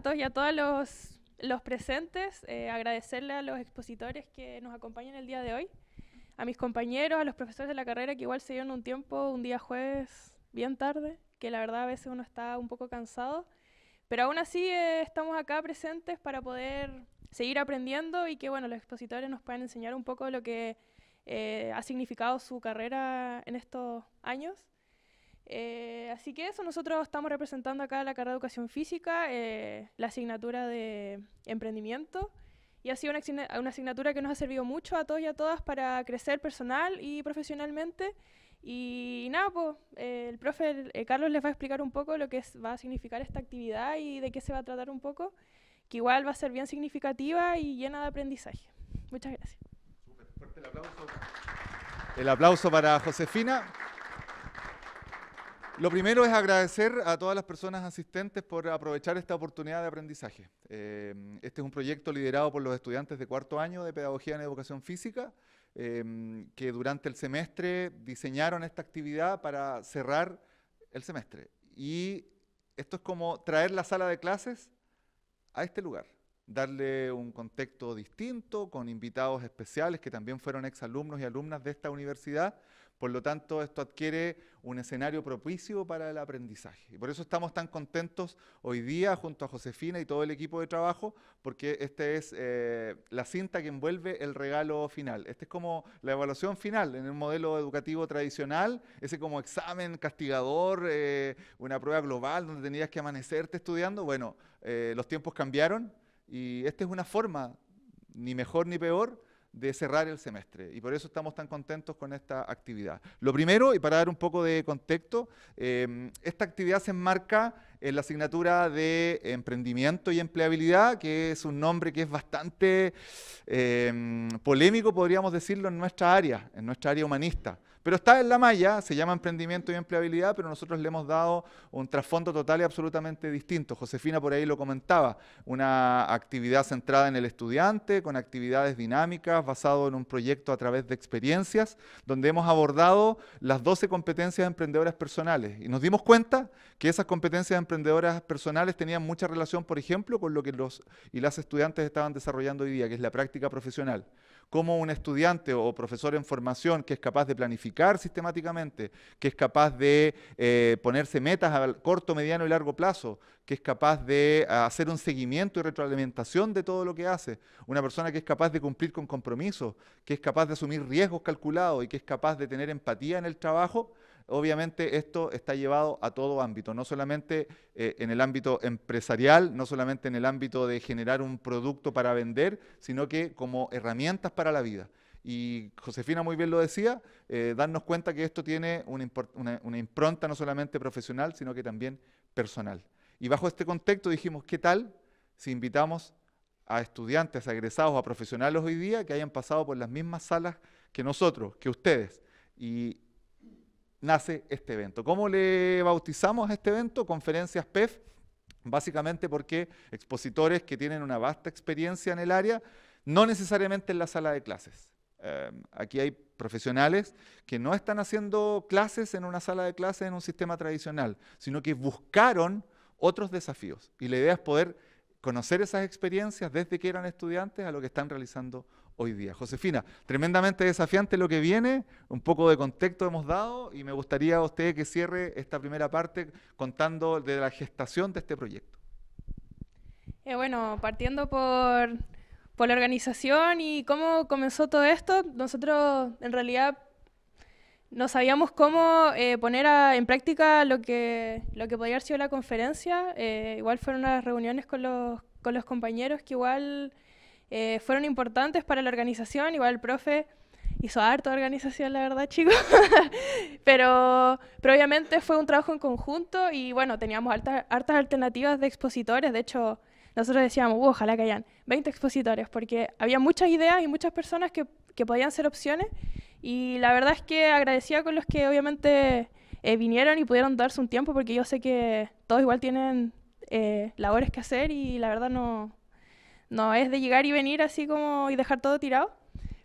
a todos y a todos los, presentes, eh, agradecerle a los expositores que nos acompañan el día de hoy, a mis compañeros, a los profesores de la carrera que igual se dieron un tiempo, un día jueves bien tarde, que la verdad a veces uno está un poco cansado, pero aún así eh, estamos acá presentes para poder seguir aprendiendo y que bueno, los expositores nos puedan enseñar un poco lo que eh, ha significado su carrera en estos años. Eh, así que eso, nosotros estamos representando acá la carrera de educación física, eh, la asignatura de emprendimiento, y ha sido una, asignatura que nos ha servido mucho a todos y a todas para crecer personal y profesionalmente. Y nada, pues el profe Carlos les va a explicar un poco lo que va a significar esta actividad y de qué se va a tratar un poco, que igual va a ser bien significativa y llena de aprendizaje. Muchas gracias. El aplauso para Josefina. Lo primero es agradecer a todas las personas asistentes por aprovechar esta oportunidad de aprendizaje. Eh, este es un proyecto liderado por los estudiantes de cuarto año de Pedagogía en Educación Física, eh, que durante el semestre diseñaron esta actividad para cerrar el semestre. Y esto es como traer la sala de clases a este lugar, darle un contexto distinto, con invitados especiales que también fueron exalumnos y alumnas de esta universidad, por lo tanto, esto adquiere un escenario propicio para el aprendizaje. Y por eso estamos tan contentos hoy día junto a Josefina y todo el equipo de trabajo, porque esta es eh, la cinta que envuelve el regalo final. Esta es como la evaluación final en el modelo educativo tradicional, ese como examen castigador, eh, una prueba global donde tenías que amanecerte estudiando. Bueno, eh, los tiempos cambiaron y esta es una forma, ni mejor ni peor, de cerrar el semestre y por eso estamos tan contentos con esta actividad. Lo primero, y para dar un poco de contexto, em, esta actividad se enmarca en la asignatura de emprendimiento y empleabilidad, que es un nombre que es bastante em, polémico, podríamos decirlo, en nuestra área, en nuestra área humanista. Pero está en la malla, se llama emprendimiento y empleabilidad, pero nosotros le hemos dado un trasfondo total y absolutamente distinto. Josefina por ahí lo comentaba, una actividad centrada en el estudiante, con actividades dinámicas, basado en un proyecto a través de experiencias, donde hemos abordado las 12 competencias emprendedoras personales. Y nos dimos cuenta que esas competencias emprendedoras personales tenían mucha relación, por ejemplo, con lo que los y las estudiantes estaban desarrollando hoy día, que es la práctica profesional. Como un estudiante o profesor en formación que es capaz de planificar sistemáticamente, que es capaz de eh, ponerse metas a corto, mediano y largo plazo, que es capaz de eh, hacer un seguimiento y retroalimentación de todo lo que hace, una persona que es capaz de cumplir con compromisos, que es capaz de asumir riesgos calculados y que es capaz de tener empatía en el trabajo, obviamente esto está llevado a todo ámbito, no solamente eh, en el ámbito empresarial, no solamente en el ámbito de generar un producto para vender, sino que como herramientas para la vida. Y Josefina muy bien lo decía, eh, darnos cuenta que esto tiene una, impronta no solamente profesional, sino que también personal. Y bajo este contexto dijimos, ¿qué tal si invitamos a estudiantes, a egresados, a profesionales hoy día que hayan pasado por las mismas salas que nosotros, que ustedes? Y nace este evento. ¿Cómo le bautizamos a este evento? Conferencias PEF, básicamente porque expositores que tienen una vasta experiencia en el área, no necesariamente en la sala de clases. Em, aquí hay profesionales que no están haciendo clases en una sala de clases en un sistema tradicional, sino que buscaron otros desafíos. Y la idea es poder conocer esas experiencias desde que eran estudiantes a lo que están realizando hoy día. Josefina, tremendamente desafiante lo que viene, un poco de contexto hemos dado y me gustaría a usted que cierre esta primera parte contando de la gestación de este proyecto. Eh, bueno, partiendo por, la organización y cómo comenzó todo esto, nosotros en realidad no sabíamos cómo eh, poner en práctica lo que, lo que podía haber sido la conferencia. Eh, igual fueron unas reuniones con los, con los compañeros que igual... Eh, fueron importantes para la organización. Igual el profe hizo harta organización, la verdad, chicos. pero, obviamente fue un trabajo en conjunto y bueno, teníamos hartas, alternativas de expositores. De hecho, nosotros decíamos, uh, ojalá que hayan 20 expositores, porque había muchas ideas y muchas personas que, podían ser opciones. Y la verdad es que agradecía con los que obviamente eh, vinieron y pudieron darse un tiempo, porque yo sé que todos igual tienen eh, labores que hacer y la verdad no, no es de llegar y venir así como y dejar todo tirado.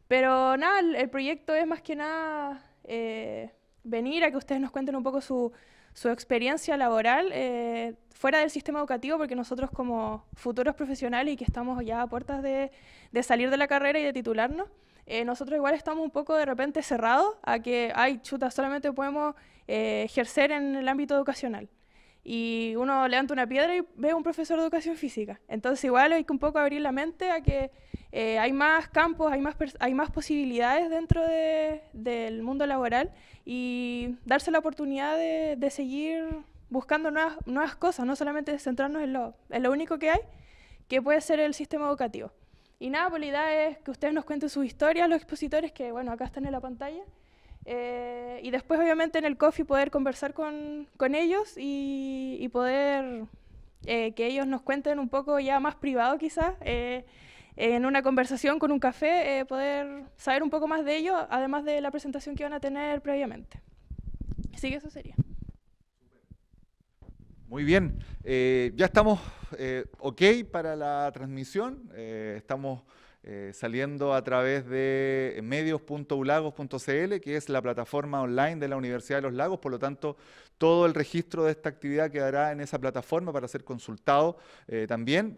Pero nada, el, proyecto es más que nada eh, venir a que ustedes nos cuenten un poco su, experiencia laboral eh, fuera del sistema educativo, porque nosotros como futuros profesionales y que estamos ya a puertas de, salir de la carrera y de titularnos, eh, nosotros igual estamos un poco de repente cerrados a que, ay, chuta, solamente podemos ejercer en el ámbito educacional y uno levanta una piedra y ve a un profesor de educación física. Entonces igual hay que un poco abrir la mente a que eh, hay más campos, hay más, hay más posibilidades dentro del mundo laboral y darse la oportunidad de, seguir buscando nuevas, cosas, no solamente centrarnos en lo, en lo único que hay, que puede ser el sistema educativo. Y nada, pues la idea es que ustedes nos cuenten sus historias, los expositores, que bueno, acá están en la pantalla. Eh, y después, obviamente, en el coffee poder conversar con, con ellos y, poder eh, que ellos nos cuenten un poco ya más privado quizás, eh, en una conversación con un café, poder saber un poco más de ellos, además de la presentación que van a tener previamente. Así que eso sería. Muy bien, ya estamos ok para la transmisión, estamos... Eh, saliendo a través de medios.ulagos.cl, que es la plataforma online de la Universidad de los Lagos. Por lo tanto, todo el registro de esta actividad quedará en esa plataforma para ser consultado eh, también.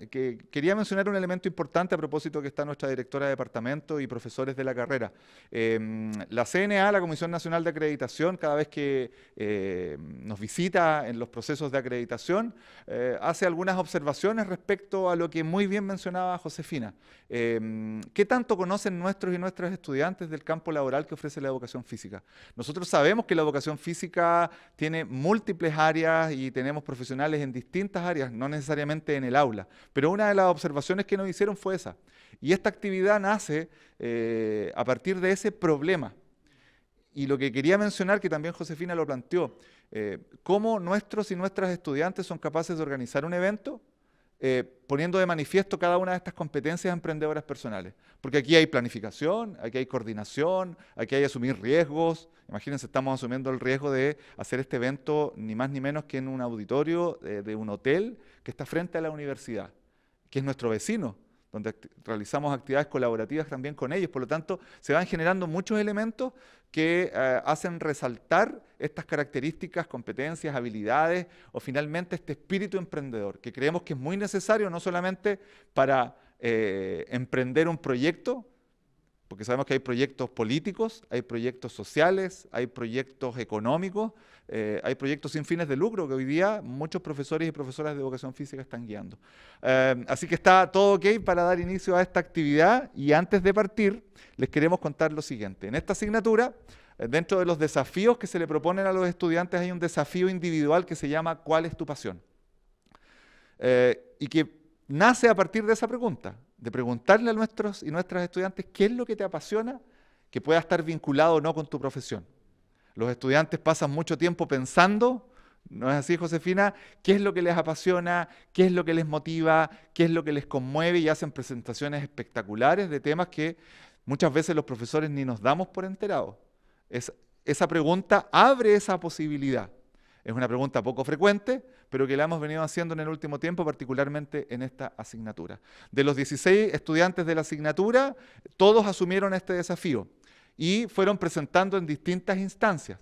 quería mencionar un elemento importante a propósito que está nuestra directora de departamento y profesores de la carrera. Em, la CNA, la Comisión Nacional de Acreditación, cada vez que eh, nos visita en los procesos de acreditación, eh, hace algunas observaciones respecto a lo que muy bien mencionaba Josefina. Em, ¿Qué tanto conocen nuestros y nuestras estudiantes del campo laboral que ofrece la educación física? Nosotros sabemos que la educación física tiene múltiples áreas y tenemos profesionales en distintas áreas, no necesariamente en el aula. Pero una de las observaciones que nos hicieron fue esa. Y esta actividad nace eh, a partir de ese problema. Y lo que quería mencionar, que también Josefina lo planteó, eh, cómo nuestros y nuestras estudiantes son capaces de organizar un evento eh, poniendo de manifiesto cada una de estas competencias emprendedoras personales. Porque aquí hay planificación, aquí hay coordinación, aquí hay asumir riesgos. Imagínense, estamos asumiendo el riesgo de hacer este evento ni más ni menos que en un auditorio de un hotel que está frente a la universidad, que es nuestro vecino, donde realizamos actividades colaborativas también con ellos. Por lo tanto, se van generando muchos elementos que eh, hacen resaltar estas características, competencias, habilidades o finalmente este espíritu emprendedor que creemos que es muy necesario no solamente para eh, emprender un proyecto, porque sabemos que hay proyectos políticos, hay proyectos sociales, hay proyectos económicos, eh, hay proyectos sin fines de lucro que hoy día muchos profesores y profesoras de educación física están guiando. Eh, así que está todo ok para dar inicio a esta actividad y antes de partir les queremos contar lo siguiente. En esta asignatura Dentro de los desafíos que se le proponen a los estudiantes hay un desafío individual que se llama ¿cuál es tu pasión? Eh, y que nace a partir de esa pregunta, de preguntarle a nuestros y nuestras estudiantes qué es lo que te apasiona que pueda estar vinculado o no con tu profesión. Los estudiantes pasan mucho tiempo pensando, ¿no es así, Josefina? ¿Qué es lo que les apasiona? ¿Qué es lo que les motiva? ¿Qué es lo que les conmueve? Y hacen presentaciones espectaculares de temas que muchas veces los profesores ni nos damos por enterados esa pregunta abre esa posibilidad. Es una pregunta poco frecuente, pero que la hemos venido haciendo en el último tiempo, particularmente en esta asignatura. De los 16 estudiantes de la asignatura, todos asumieron este desafío y fueron presentando en distintas instancias.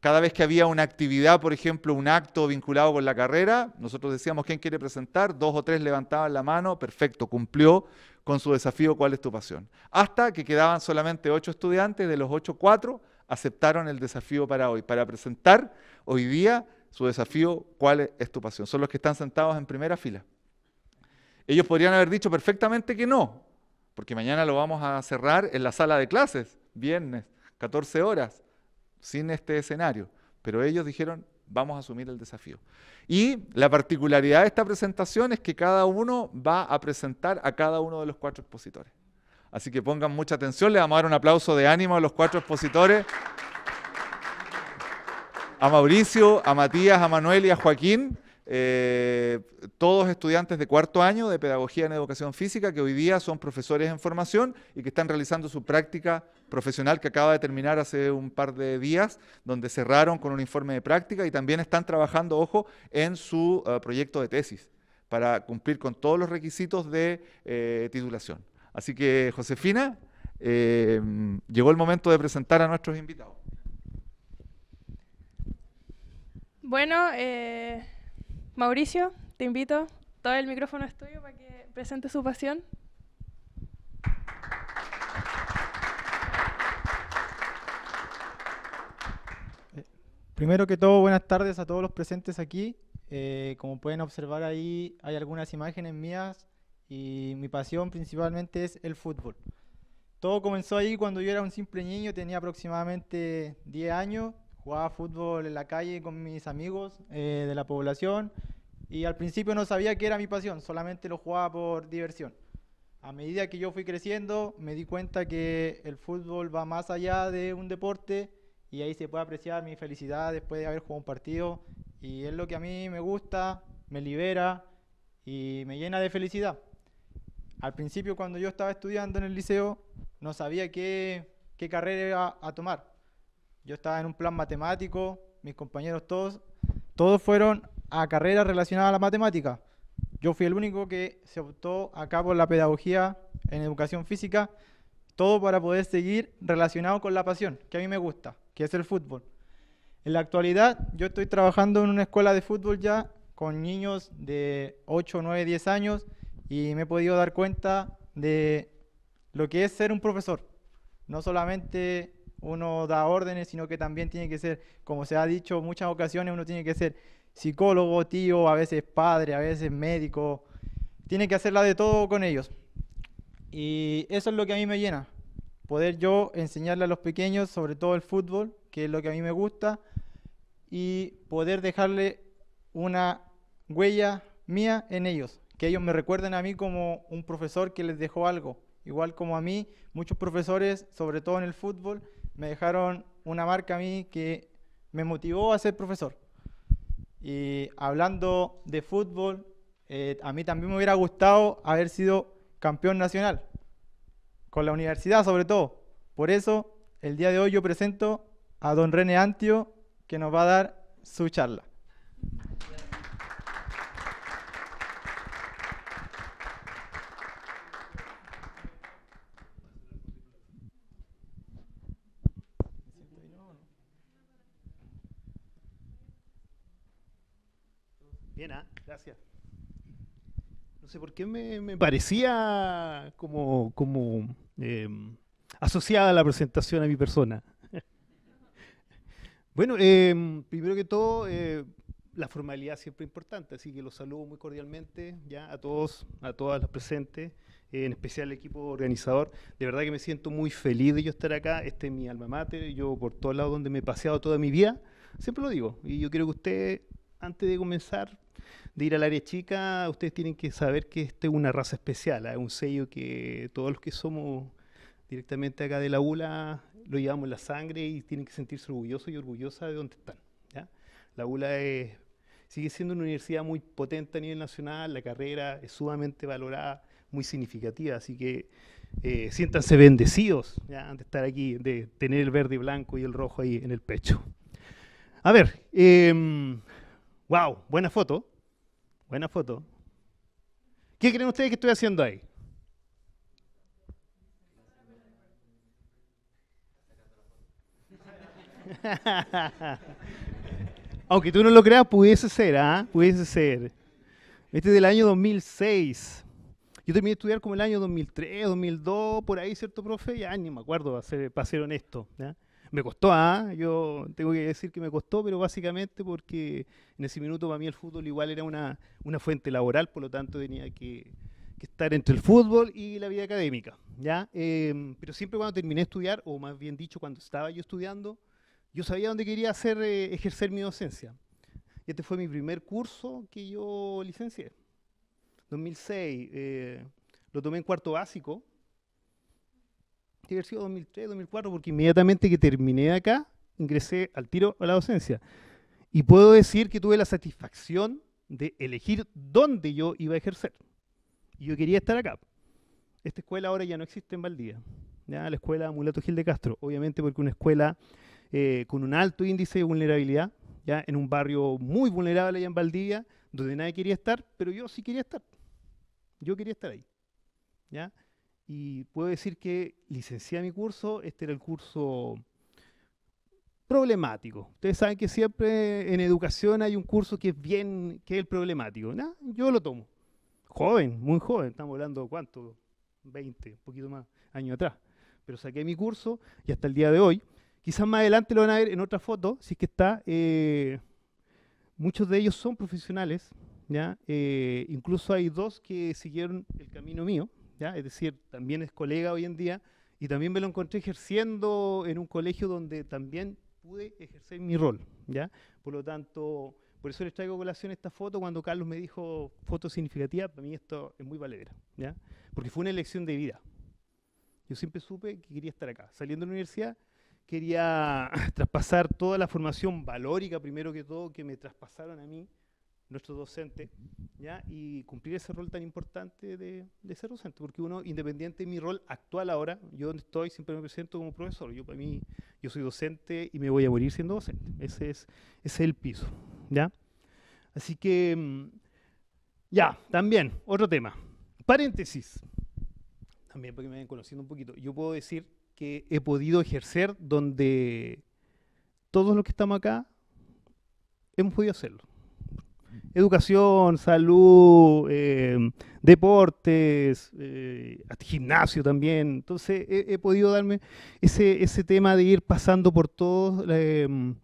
Cada vez que había una actividad, por ejemplo, un acto vinculado con la carrera, nosotros decíamos quién quiere presentar, dos o tres levantaban la mano, perfecto, cumplió con su desafío, ¿cuál es tu pasión? Hasta que quedaban solamente ocho estudiantes, de los ocho, cuatro aceptaron el desafío para hoy, para presentar hoy día su desafío, cuál es tu pasión. Son los que están sentados en primera fila. Ellos podrían haber dicho perfectamente que no, porque mañana lo vamos a cerrar en la sala de clases, viernes, 14 horas, sin este escenario. Pero ellos dijeron, vamos a asumir el desafío. Y la particularidad de esta presentación es que cada uno va a presentar a cada uno de los cuatro expositores. Así que pongan mucha atención, le vamos a dar un aplauso de ánimo a los cuatro expositores. A Mauricio, a Matías, a Manuel y a Joaquín, eh, todos estudiantes de cuarto año de Pedagogía en Educación Física que hoy día son profesores en formación y que están realizando su práctica profesional que acaba de terminar hace un par de días, donde cerraron con un informe de práctica y también están trabajando, ojo, en su eh, proyecto de tesis para cumplir con todos los requisitos de eh, titulación. Así que, Josefina, eh, llegó el momento de presentar a nuestros invitados. Bueno, eh, Mauricio, te invito. Todo el micrófono es tuyo para que presente su pasión. Eh, primero que todo, buenas tardes a todos los presentes aquí. como pueden observar ahí, hay algunas imágenes mías y mi pasión principalmente es el fútbol. Todo comenzó ahí cuando yo era un simple niño, tenía aproximadamente 10 años, jugaba fútbol en la calle con mis amigos eh, de la población y al principio no sabía que era mi pasión, solamente lo jugaba por diversión. A medida que yo fui creciendo, me di cuenta que el fútbol va más allá de un deporte y ahí se puede apreciar mi felicidad después de haber jugado un partido y es lo que a mí me gusta, me libera y me llena de felicidad. Al principio, cuando yo estaba estudiando en el liceo, no sabía qué, carrera iba a tomar. Yo estaba en un plan matemático, mis compañeros todos, todos fueron a carreras relacionadas a la matemática. Yo fui el único que se optó acá por la pedagogía en educación física, todo para poder seguir relacionado con la pasión, que a mí me gusta, que es el fútbol. En la actualidad yo estoy trabajando en una escuela de fútbol ya con niños de 8, 9, 10 años y me he podido dar cuenta de lo que es ser un profesor. No solamente uno da órdenes, sino que también tiene que ser, como se ha dicho muchas ocasiones, uno tiene que ser psicólogo, tío, a veces padre, a veces médico. Tiene que hacerla de todo con ellos. Y eso es lo que a mí me llena, poder yo enseñarle a los pequeños, sobre todo el fútbol, que es lo que a mí me gusta, y poder dejarle una huella mía en ellos que ellos me recuerden a mí como un profesor que les dejó algo. Igual como a mí, muchos profesores, sobre todo en el fútbol, me dejaron una marca a mí que me motivó a ser profesor. Y hablando de fútbol, eh, a mí también me hubiera gustado haber sido campeón nacional, con la universidad sobre todo. Por eso, el día de hoy yo presento a don René Antio, que nos va a dar su charla. No sé por qué me, parecía como, em, asociada a la presentación a mi persona. bueno, em, primero que todo, eh, la formalidad siempre es importante, así que los saludo muy cordialmente ya a todos, a todas las presentes, en especial al equipo organizador. De verdad que me siento muy feliz de yo estar acá, este es mi alma mater, yo por todos lados donde me he paseado toda mi vida, siempre lo digo, y yo quiero que usted, antes de comenzar, de ir al área chica, ustedes tienen que saber que este es una raza especial, ¿ah? es un sello que todos los que somos directamente acá de la ULA lo llevamos en la sangre y tienen que sentirse orgullosos y orgullosas de donde están. La ULA sigue siendo una universidad muy potente a nivel nacional, la carrera es sumamente valorada, muy significativa, así que eh, siéntanse bendecidos de estar aquí, de tener el verde y blanco y el rojo ahí en el pecho. A ver, wow, em, buena foto. Buena foto. ¿Qué creen ustedes que estoy haciendo ahí? Aunque tú no lo creas, pudiese ser, ¿ah? Pudiese ser. Este es del año 2006. Yo terminé de estudiar como el año 2003, 2002, por ahí, ¿cierto, profe? Ya ni me acuerdo, para ser, honesto. Me costó, ¿ah? yo tengo que decir que me costó, pero básicamente porque en ese minuto para mí el fútbol igual era una, una fuente laboral, por lo tanto tenía que, estar entre el fútbol y la vida académica. ¿ya? Em, pero siempre cuando terminé de estudiar, o más bien dicho, cuando estaba yo estudiando, yo sabía dónde quería hacer, eh, ejercer mi docencia. este fue mi primer curso que yo licencié. 2006, eh, lo tomé en cuarto básico, que sido 2003, 2004, porque inmediatamente que terminé acá, ingresé al tiro a la docencia. Y puedo decir que tuve la satisfacción de elegir dónde yo iba a ejercer. Y yo quería estar acá. Esta escuela ahora ya no existe en Valdivia. ¿ya? La escuela Mulato Gil de Castro, obviamente porque una escuela eh, con un alto índice de vulnerabilidad, ya en un barrio muy vulnerable allá en Valdivia, donde nadie quería estar, pero yo sí quería estar. Yo quería estar ahí. ¿ya? y puedo decir que licencié mi curso, este era el curso problemático. Ustedes saben que siempre en educación hay un curso que es bien, que es el problemático. yo lo tomo. Joven, muy joven, estamos hablando, ¿cuánto? 20, un poquito más, años atrás. Pero saqué mi curso y hasta el día de hoy. Quizás más adelante lo van a ver en otra foto, si es que está. Eh, muchos de ellos son profesionales, eh, incluso hay dos que siguieron el camino mío, es decir, también es colega hoy en día, y también me lo encontré ejerciendo en un colegio donde también pude ejercer mi rol. ¿ya? Por lo tanto, por eso les traigo colación esta foto cuando Carlos me dijo foto significativa, para mí esto es muy valedera, ¿ya? porque fue una elección de vida. Yo siempre supe que quería estar acá. Saliendo de la universidad, quería traspasar toda la formación valórica, primero que todo, que me traspasaron a mí, nuestro docente, ¿ya? y cumplir ese rol tan importante de, ser docente, porque uno, independiente de mi rol actual ahora, yo donde estoy siempre me presento como profesor, yo para mí, yo soy docente y me voy a morir siendo docente, ese es, es el piso, ¿ya? Así que, mm, ya, también, otro tema, paréntesis, también porque me ven conociendo un poquito, yo puedo decir que he podido ejercer donde todos los que estamos acá hemos podido hacerlo educación, salud, eh, deportes, eh, gimnasio también. Entonces he, podido darme ese, tema de ir pasando por todas em,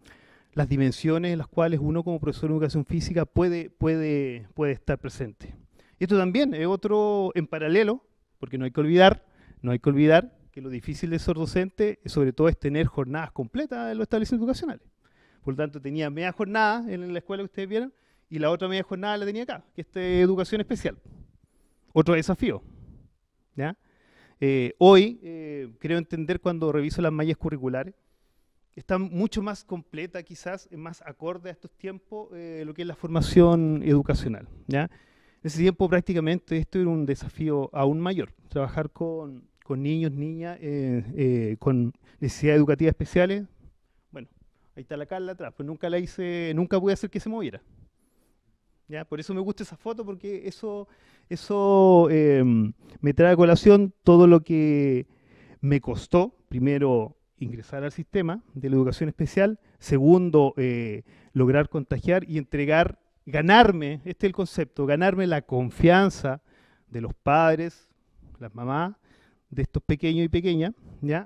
las dimensiones en las cuales uno como profesor de educación física puede, estar presente. Y esto también es otro en paralelo, porque no hay que olvidar, no hay que olvidar que lo difícil de ser docente, sobre todo, es tener jornadas completas en los establecimientos educacionales. Por lo tanto, tenía media jornada en la escuela que ustedes vieron, y la otra media jornada la tenía acá, que es de educación especial. Otro desafío. Eh, hoy, eh, creo entender cuando reviso las mallas curriculares, está mucho más completa quizás, más acorde a estos tiempos, eh, lo que es la formación educacional. ¿ya? En ese tiempo prácticamente esto era un desafío aún mayor, trabajar con, niños, niñas, con necesidades educativas especiales. Bueno, ahí está la Carla atrás, pues nunca la hice, nunca pude hacer que se moviera. Por eso me gusta esa foto, porque eso, em, me trae a colación todo lo que me costó, primero, ingresar al sistema de la educación especial, segundo, eh, lograr contagiar y entregar, ganarme, este es el concepto, ganarme la confianza de los padres, las mamás, de estos pequeños y pequeñas,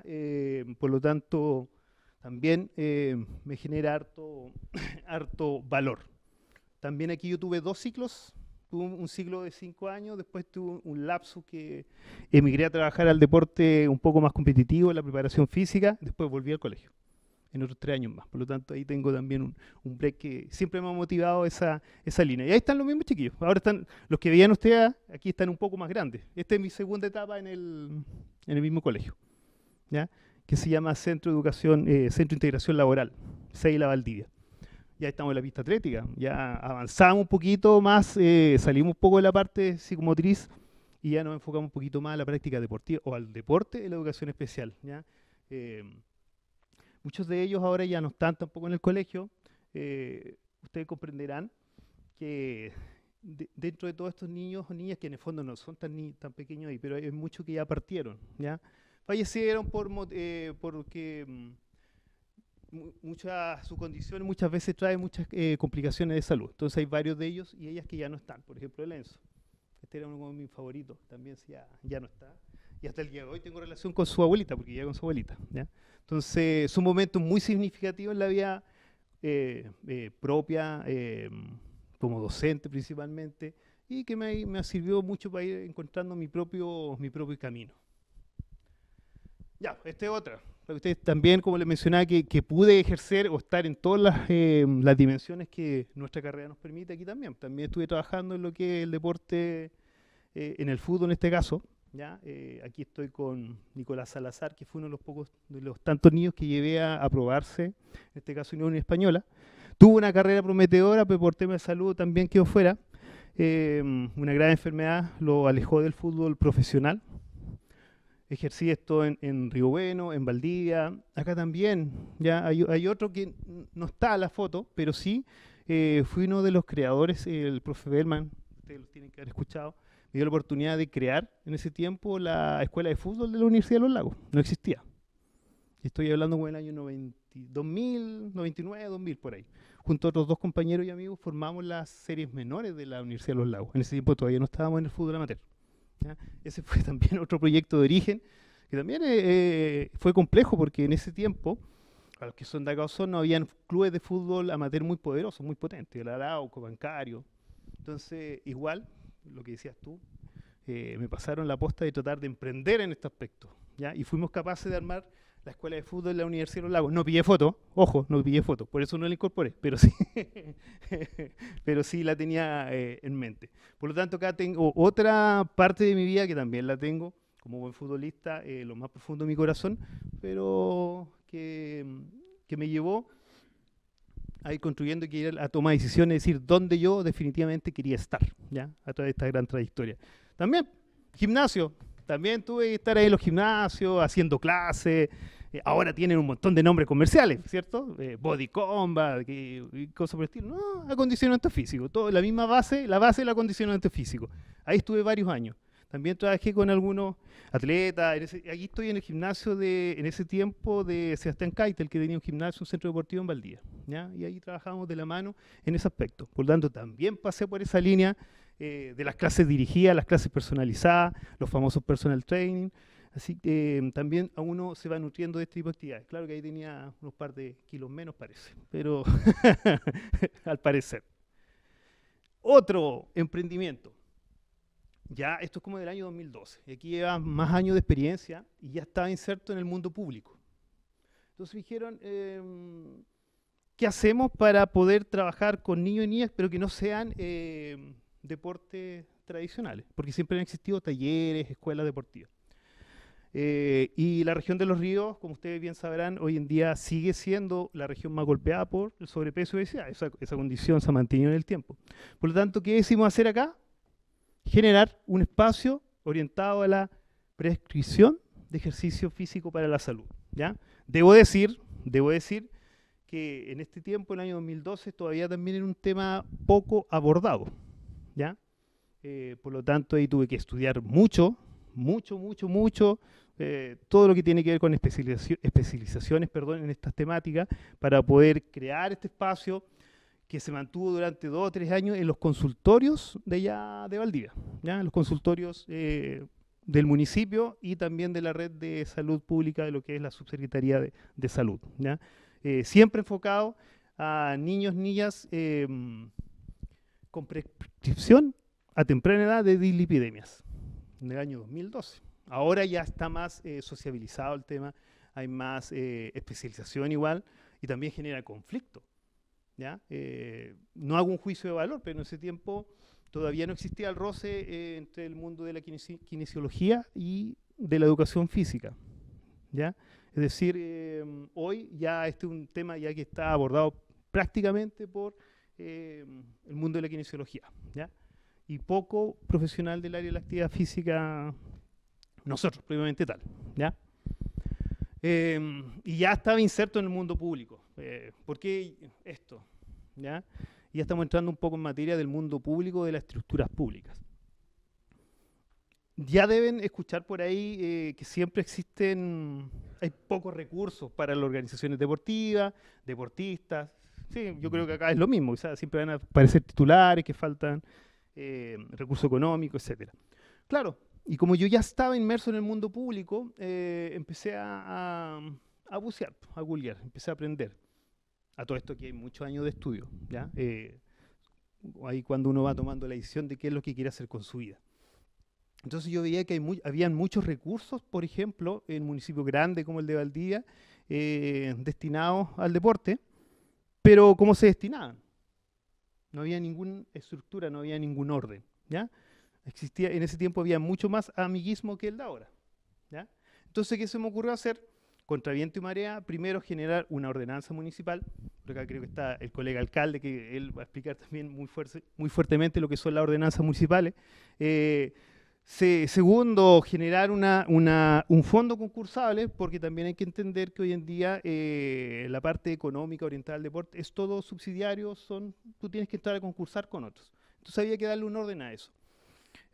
eh, por lo tanto, también eh, me genera harto, harto valor. También aquí yo tuve dos ciclos, tuve un, ciclo de cinco años, después tuve un lapso que emigré a trabajar al deporte un poco más competitivo, la preparación física, después volví al colegio en otros tres años más. Por lo tanto, ahí tengo también un, break que siempre me ha motivado esa, esa, línea. Y ahí están los mismos chiquillos. Ahora están, los que veían ustedes aquí están un poco más grandes. Esta es mi segunda etapa en el, en el mismo colegio, ¿ya? que se llama Centro Educación, eh, Centro de Integración Laboral, La Valdivia ya estamos en la pista atlética, ya avanzamos un poquito más, eh, salimos un poco de la parte psicomotriz y ya nos enfocamos un poquito más a la práctica deportiva o al deporte en la educación especial. ¿ya? Eh, muchos de ellos ahora ya no están tampoco en el colegio. Eh, ustedes comprenderán que dentro de todos estos niños o niñas que en el fondo no son tan, ni, tan pequeños ahí, pero hay muchos que ya partieron, ¿ya? fallecieron por, porque mm, Muchas, su condición muchas veces trae muchas eh, complicaciones de salud. Entonces hay varios de ellos y ellas que ya no están. Por ejemplo, el Enzo. Este era uno de mis favoritos, también ya, ya no está. Y hasta el día de hoy tengo relación con su abuelita, porque ya con su abuelita. ¿ya? Entonces es un momento muy significativo en la vida eh, eh, propia, como docente principalmente, y que me, ha sirvió mucho para ir encontrando mi propio, mi propio camino. Ya, pues, esta es otra ustedes también, como les mencionaba, que, pude ejercer o estar en todas eh, las, dimensiones que nuestra carrera nos permite aquí también. También estuve trabajando en lo que es el deporte, eh, en el fútbol en este caso. ¿ya? Eh, aquí estoy con Nicolás Salazar, que fue uno de los pocos, de los tantos niños que llevé a aprobarse, en este caso Unión Española. Tuvo una carrera prometedora, pero por tema de salud también quedó fuera. una grave enfermedad lo alejó del fútbol profesional, ejercí esto en, Río Bueno, en Valdivia, acá también, ya hay, otro que no está a la foto, pero sí eh, fui uno de los creadores, el profe Bellman, ustedes lo tienen que haber escuchado, me dio la oportunidad de crear en ese tiempo la escuela de fútbol de la Universidad de los Lagos, no existía. Estoy hablando con el año 2000, 99, 2000, por ahí. Junto a otros dos compañeros y amigos formamos las series menores de la Universidad de los Lagos. En ese tiempo todavía no estábamos en el fútbol amateur. Ese fue también otro proyecto de origen, que también eh, eh, fue complejo porque en ese tiempo, a los que son de acá no habían clubes de fútbol amateur muy poderosos, muy potentes, el Arauco, Bancario. Entonces, igual, lo que decías tú, eh, me pasaron la posta de tratar de emprender en este aspecto. ¿ya? Y fuimos capaces de armar la escuela de fútbol de la Universidad de los Lagos. No pillé foto, ojo, no pillé foto, por eso no la incorporé, pero sí, pero sí la tenía eh, en mente. Por lo tanto, acá tengo otra parte de mi vida que también la tengo como buen futbolista, eh, lo más profundo de mi corazón, pero que, que me llevó a ir construyendo y que a tomar decisiones, es decir, dónde yo definitivamente quería estar, ¿ya? A través de esta gran trayectoria. También, gimnasio, también tuve que estar ahí en los gimnasios, haciendo clases. Eh, ahora tienen un montón de nombres comerciales, ¿cierto? Eh, body combat cosas por el estilo. No, acondicionamiento físico. Todo, la misma base, la base del acondicionamiento físico. Ahí estuve varios años. También trabajé con algunos atletas. aquí estoy en el gimnasio de, en ese tiempo de Sebastián Keitel, que tenía un gimnasio, un centro deportivo en Valdía. ¿ya? Y ahí trabajamos de la mano en ese aspecto. Por lo tanto, también pasé por esa línea eh, de las clases dirigidas, las clases personalizadas, los famosos personal training. Así que em, también a uno se va nutriendo de este tipo de actividades. Claro que ahí tenía unos par de kilos menos, parece, pero al parecer. Otro emprendimiento. Ya, esto es como del año 2012. aquí lleva más años de experiencia y ya estaba inserto en el mundo público. Entonces dijeron, em, ¿qué hacemos para poder trabajar con niños y niñas, pero que no sean em, deportes tradicionales, porque siempre han existido talleres, escuelas deportivas. Eh, y la región de los ríos, como ustedes bien sabrán, hoy en día sigue siendo la región más golpeada por el sobrepeso y obesidad. Esa, condición se ha mantenido en el tiempo. Por lo tanto, ¿qué decimos hacer acá? Generar un espacio orientado a la prescripción de ejercicio físico para la salud. ¿ya? Debo decir, debo decir que en este tiempo, en el año 2012, todavía también era un tema poco abordado. ¿ya? Eh, por lo tanto, ahí tuve que estudiar mucho, mucho, mucho, mucho, eh, todo lo que tiene que ver con especializaciones perdón, en estas temáticas para poder crear este espacio que se mantuvo durante dos o tres años en los consultorios de allá de Valdivia, ¿ya? los consultorios eh, del municipio y también de la red de salud pública de lo que es la subsecretaría de, de salud. ¿ya? siempre enfocado a niños, niñas em, con prescripción a temprana edad de dislipidemias en el año 2012. Ahora ya está más eh, sociabilizado el tema, hay más eh, especialización igual y también genera conflicto. ¿ya? Eh, no hago un juicio de valor, pero en ese tiempo todavía no existía el roce entre el mundo de la kinesiología y de la educación física. ¿ya? Es decir, em, hoy ya este es un tema ya que está abordado prácticamente por eh, el mundo de la kinesiología, ¿ya? Y poco profesional del área de la actividad física, nosotros, previamente tal, ¿ya? Em, y ya estaba inserto en el mundo público. Eh, ¿Por qué esto? ¿Ya? ya estamos entrando un poco en materia del mundo público, de las estructuras públicas. Ya deben escuchar por ahí eh, que siempre existen, hay pocos recursos para las organizaciones deportivas, deportistas, Sí, yo creo que acá es lo mismo, o siempre van a aparecer titulares que faltan, eh, recursos económicos, etc. Claro, y como yo ya estaba inmerso en el mundo público, eh, empecé a, bucear, a googlear, empecé a aprender. A todo esto que hay muchos años de estudio, ¿ya? Eh, ahí cuando uno va tomando la decisión de qué es lo que quiere hacer con su vida. Entonces yo veía que hay habían muchos recursos, por ejemplo, en municipios grandes como el de Valdivia, destinados al deporte, pero cómo se destinaban. No había ninguna estructura, no había ningún orden. ¿ya? Existía, en ese tiempo había mucho más amiguismo que el de ahora. ¿ya? Entonces, ¿qué se me ocurrió hacer? Contra viento y marea, primero generar una ordenanza municipal, acá creo que está el colega alcalde, que él va a explicar también muy, fuerte, muy fuertemente lo que son las ordenanzas municipales. Eh, segundo, generar una, un fondo concursable, porque también hay que entender que hoy en día eh, la parte económica oriental al deporte es todo subsidiario, son, tú tienes que entrar a concursar con otros. Entonces había que darle un orden a eso.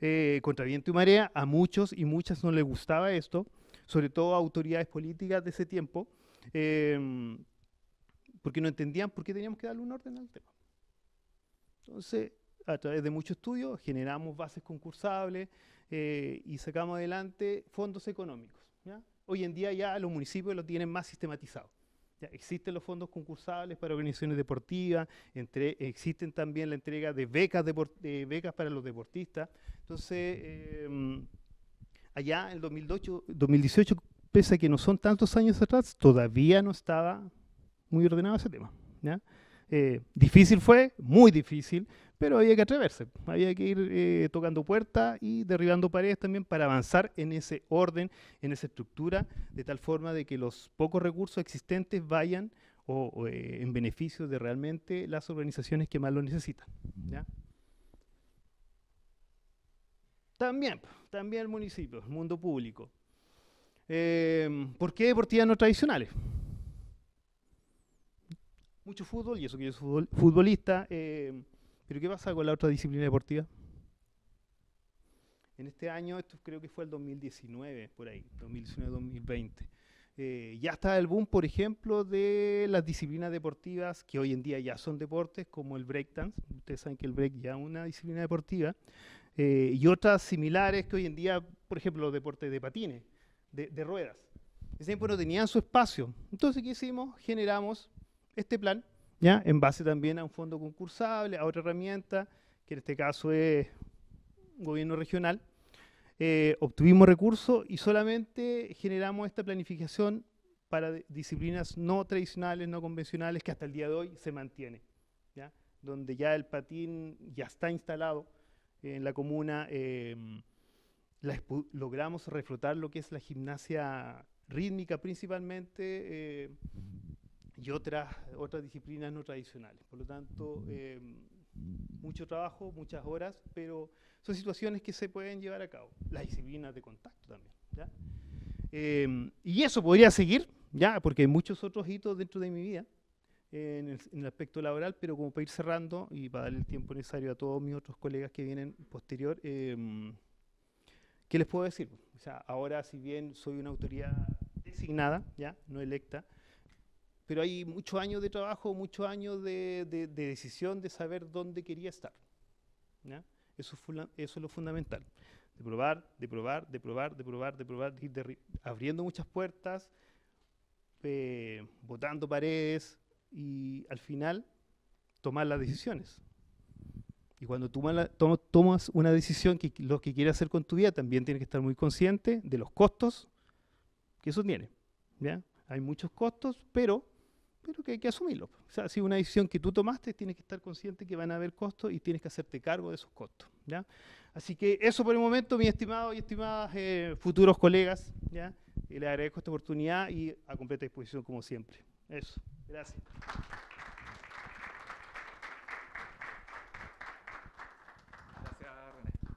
Eh, contra viento y marea, a muchos y muchas no les gustaba esto, sobre todo a autoridades políticas de ese tiempo, em, porque no entendían por qué teníamos que darle un orden al tema. Entonces, a través de mucho estudio, generamos bases concursables, eh, y sacamos adelante fondos económicos. ¿ya? Hoy en día ya los municipios lo tienen más sistematizado. Ya existen los fondos concursables para organizaciones deportivas, entre, existen también la entrega de becas, de becas para los deportistas. Entonces, em, allá en 2008, 2018, pese a que no son tantos años atrás, todavía no estaba muy ordenado ese tema. ¿ya? Eh, difícil fue, muy difícil, pero había que atreverse, había que ir eh, tocando puertas y derribando paredes también para avanzar en ese orden, en esa estructura, de tal forma de que los pocos recursos existentes vayan eh, en beneficio de realmente las organizaciones que más lo necesitan. También, también el municipio, el mundo público. ¿Por qué deportivas no tradicionales? mucho fútbol, y eso que yo soy futbolista, eh, pero ¿qué pasa con la otra disciplina deportiva? En este año, esto creo que fue el 2019, por ahí, 2019-2020. Eh, ya está el boom, por ejemplo, de las disciplinas deportivas que hoy en día ya son deportes, como el breakdance. Ustedes saben que el break ya es una disciplina deportiva. Eh, y otras similares que hoy en día, por ejemplo, los deportes de patines, de, de ruedas. Ese tiempo no tenían su espacio. Entonces, ¿qué hicimos? Generamos este plan, ¿ya? En base también a un fondo concursable, a otra herramienta, que en este caso es un gobierno regional. Eh, obtuvimos recursos y solamente generamos esta planificación para disciplinas no tradicionales, no convencionales, que hasta el día de hoy se mantiene, donde ya el patín ya está instalado en la comuna. Em, logramos reflotar lo que es la gimnasia rítmica principalmente, eh, y otras, otras disciplinas no tradicionales. Por lo tanto, em, mucho trabajo, muchas horas, pero son situaciones que se pueden llevar a cabo. Las disciplinas de contacto también. Em, y eso podría seguir, ya porque hay muchos otros hitos dentro de mi vida en, el, aspecto laboral, pero como para ir cerrando y para dar el tiempo necesario a todos mis otros colegas que vienen posterior, em, ¿qué les puedo decir? sea, ahora si bien soy una autoridad designada, ya no electa, pero hay muchos años de trabajo, muchos años de, decisión de saber dónde quería estar. Eso, eso es lo fundamental. De probar, de probar, de probar, de probar, de probar, de abriendo muchas puertas, eh, botando paredes y al final tomar las decisiones. Y cuando tomas una decisión que lo que quieres hacer con tu vida, también tienes que estar muy consciente de los costos que eso tiene. Hay muchos costos, pero pero que hay que asumirlo. O sea, si una decisión que tú tomaste, tienes que estar consciente que van a haber costos y tienes que hacerte cargo de esos costos. ¿ya? Así que eso por el momento, mis estimados y estimadas eh, futuros colegas. ¿ya? Y les agradezco esta oportunidad y a completa disposición como siempre. Eso, gracias. Gracias, René.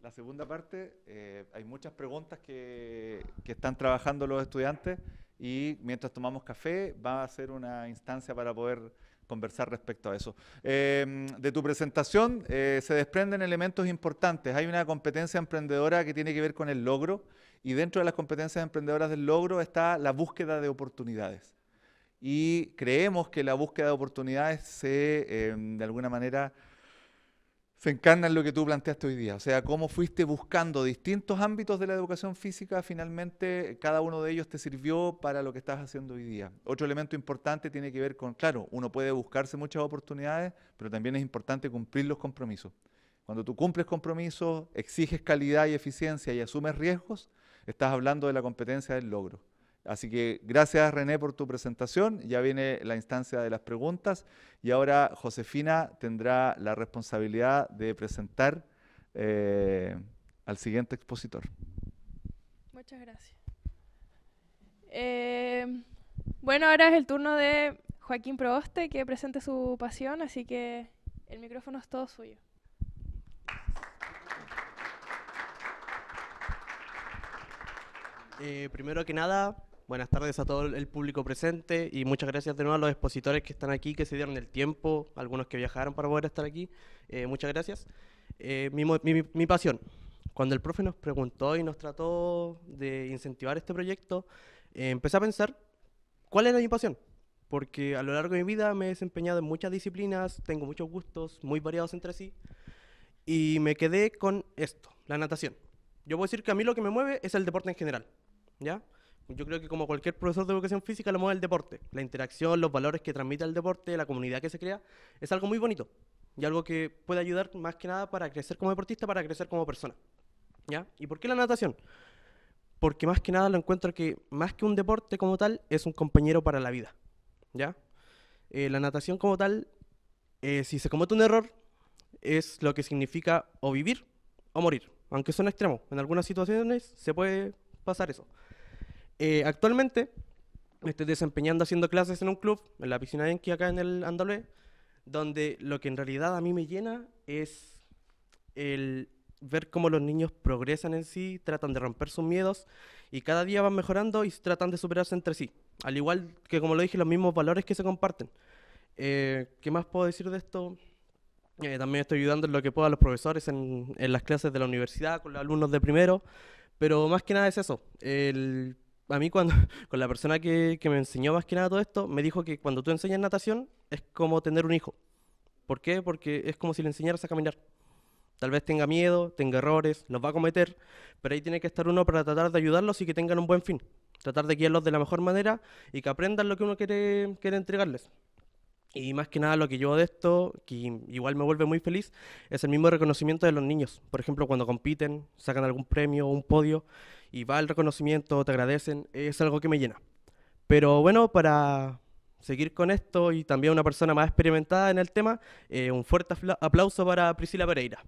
La segunda parte, eh, hay muchas preguntas que, que están trabajando los estudiantes y mientras tomamos café va a ser una instancia para poder conversar respecto a eso. Em, de tu presentación eh, se desprenden elementos importantes. Hay una competencia emprendedora que tiene que ver con el logro y dentro de las competencias emprendedoras del logro está la búsqueda de oportunidades. Y creemos que la búsqueda de oportunidades se, em, de alguna manera, se encarna en lo que tú planteaste hoy día, o sea, cómo fuiste buscando distintos ámbitos de la educación física, finalmente cada uno de ellos te sirvió para lo que estás haciendo hoy día. Otro elemento importante tiene que ver con, claro, uno puede buscarse muchas oportunidades, pero también es importante cumplir los compromisos. Cuando tú cumples compromisos, exiges calidad y eficiencia y asumes riesgos, estás hablando de la competencia del logro. Así que gracias René por tu presentación. Ya viene la instancia de las preguntas y ahora Josefina tendrá la responsabilidad de presentar eh, al siguiente expositor. Muchas gracias. Eh, bueno, ahora es el turno de Joaquín Proboste que presente su pasión, así que el micrófono es todo suyo. Eh, primero que nada, Buenas tardes a todo el público presente y muchas gracias de nuevo a los expositores que están aquí, que se dieron el tiempo, algunos que viajaron para poder estar aquí. Eh, muchas gracias. Eh, mi, pasión. Cuando el profe nos preguntó y nos trató de incentivar este proyecto, eh, empecé a pensar cuál era mi pasión. Porque a lo largo de mi vida me he desempeñado en muchas disciplinas, tengo muchos gustos, muy variados entre sí, y me quedé con esto, la natación. Yo puedo decir que a mí lo que me mueve es el deporte en general, ¿ya? yo creo que como cualquier profesor de educación física lo mueve el deporte. La interacción, los valores que transmite el deporte, la comunidad que se crea, es algo muy bonito y algo que puede ayudar más que nada para crecer como deportista, para crecer como persona. ¿Ya? ¿Y por qué la natación? Porque más que nada lo encuentro que más que un deporte como tal es un compañero para la vida. ¿Ya? Eh, la natación como tal, eh, si se comete un error, es lo que significa o vivir o morir. Aunque son extremos, en algunas situaciones se puede pasar eso. Eh, actualmente me estoy desempeñando haciendo clases en un club, en la piscina de Enki, acá en el Andalucía donde lo que en realidad a mí me llena es el ver cómo los niños progresan en sí, tratan de romper sus miedos y cada día van mejorando y tratan de superarse entre sí. Al igual que, como lo dije, los mismos valores que se comparten. Eh, ¿Qué más puedo decir de esto? Eh, también estoy ayudando en lo que puedo a los profesores en, las clases de la universidad, con los alumnos de primero, pero más que nada es eso, el a mí cuando, con la persona que, me enseñó más que nada todo esto, me dijo que cuando tú enseñas natación es como tener un hijo. ¿Por qué? Porque es como si le enseñaras a caminar. Tal vez tenga miedo, tenga errores, los va a cometer, pero ahí tiene que estar uno para tratar de ayudarlos y que tengan un buen fin. Tratar de guiarlos de la mejor manera y que aprendan lo que uno quiere, quiere entregarles. Y más que nada lo que yo de esto, que igual me vuelve muy feliz, es el mismo reconocimiento de los niños. Por ejemplo, cuando compiten, sacan algún premio o un podio, y va el reconocimiento, te agradecen, es algo que me llena. Pero bueno, para seguir con esto y también una persona más experimentada en el tema, eh, un fuerte aplauso para Priscila Pereira.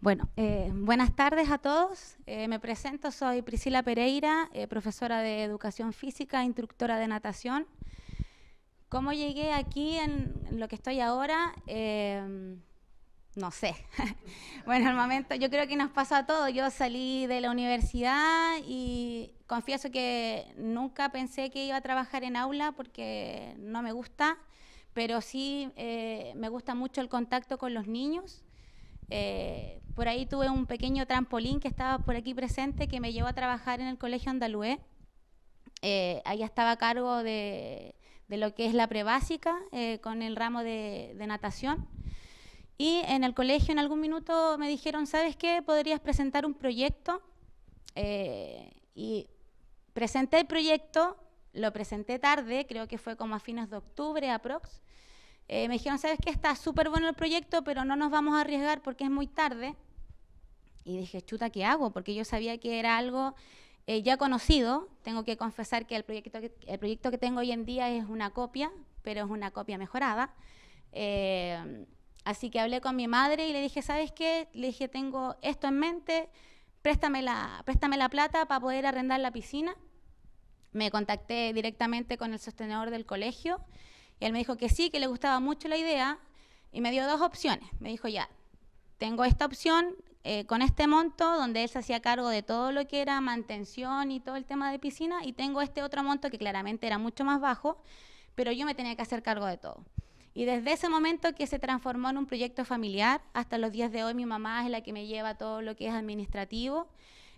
Bueno, eh, buenas tardes a todos. Eh, me presento, soy Priscila Pereira, profesora de Educación Física, instructora de natación. ¿Cómo llegué aquí en lo que estoy ahora? Eh, no sé. bueno, al momento yo creo que nos pasa a todos. Yo salí de la universidad y confieso que nunca pensé que iba a trabajar en aula porque no me gusta, pero sí eh, me gusta mucho el contacto con los niños. Eh, por ahí tuve un pequeño trampolín que estaba por aquí presente que me llevó a trabajar en el Colegio Andalué. Eh, allá estaba a cargo de de lo que es la prebásica eh, con el ramo de, natación. Y en el colegio en algún minuto me dijeron, ¿sabes qué? Podrías presentar un proyecto. Eh, y presenté el proyecto, lo presenté tarde, creo que fue como a fines de octubre, aprox. Eh, me dijeron, ¿sabes qué? Está súper bueno el proyecto, pero no nos vamos a arriesgar porque es muy tarde. Y dije, chuta, ¿qué hago? Porque yo sabía que era algo eh, ya conocido. Tengo que confesar que el proyecto que, el proyecto que tengo hoy en día es una copia, pero es una copia mejorada. Eh, así que hablé con mi madre y le dije, ¿sabes qué? Le dije, tengo esto en mente, préstame la, préstame la plata para poder arrendar la piscina. Me contacté directamente con el sostenedor del colegio y él me dijo que sí, que le gustaba mucho la idea y me dio dos opciones. Me dijo, ya, tengo esta opción, eh, con este monto donde él se hacía cargo de todo lo que era mantención y todo el tema de piscina y tengo este otro monto que claramente era mucho más bajo, pero yo me tenía que hacer cargo de todo. Y desde ese momento que se transformó en un proyecto familiar, hasta los días de hoy mi mamá es la que me lleva todo lo que es administrativo.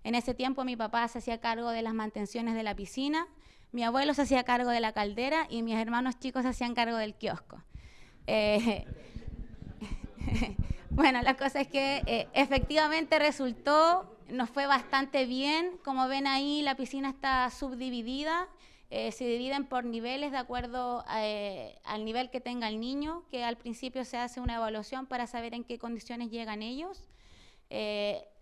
En ese tiempo mi papá se hacía cargo de las mantenciones de la piscina, mi abuelo se hacía cargo de la caldera y mis hermanos chicos hacían cargo del kiosco. Eh, bueno, la cosa es que eh, efectivamente resultó, nos fue bastante bien. Como ven ahí, la piscina está subdividida. Eh, se dividen por niveles de acuerdo eh, al nivel que tenga el niño, que al principio se hace una evaluación para saber en qué condiciones llegan ellos.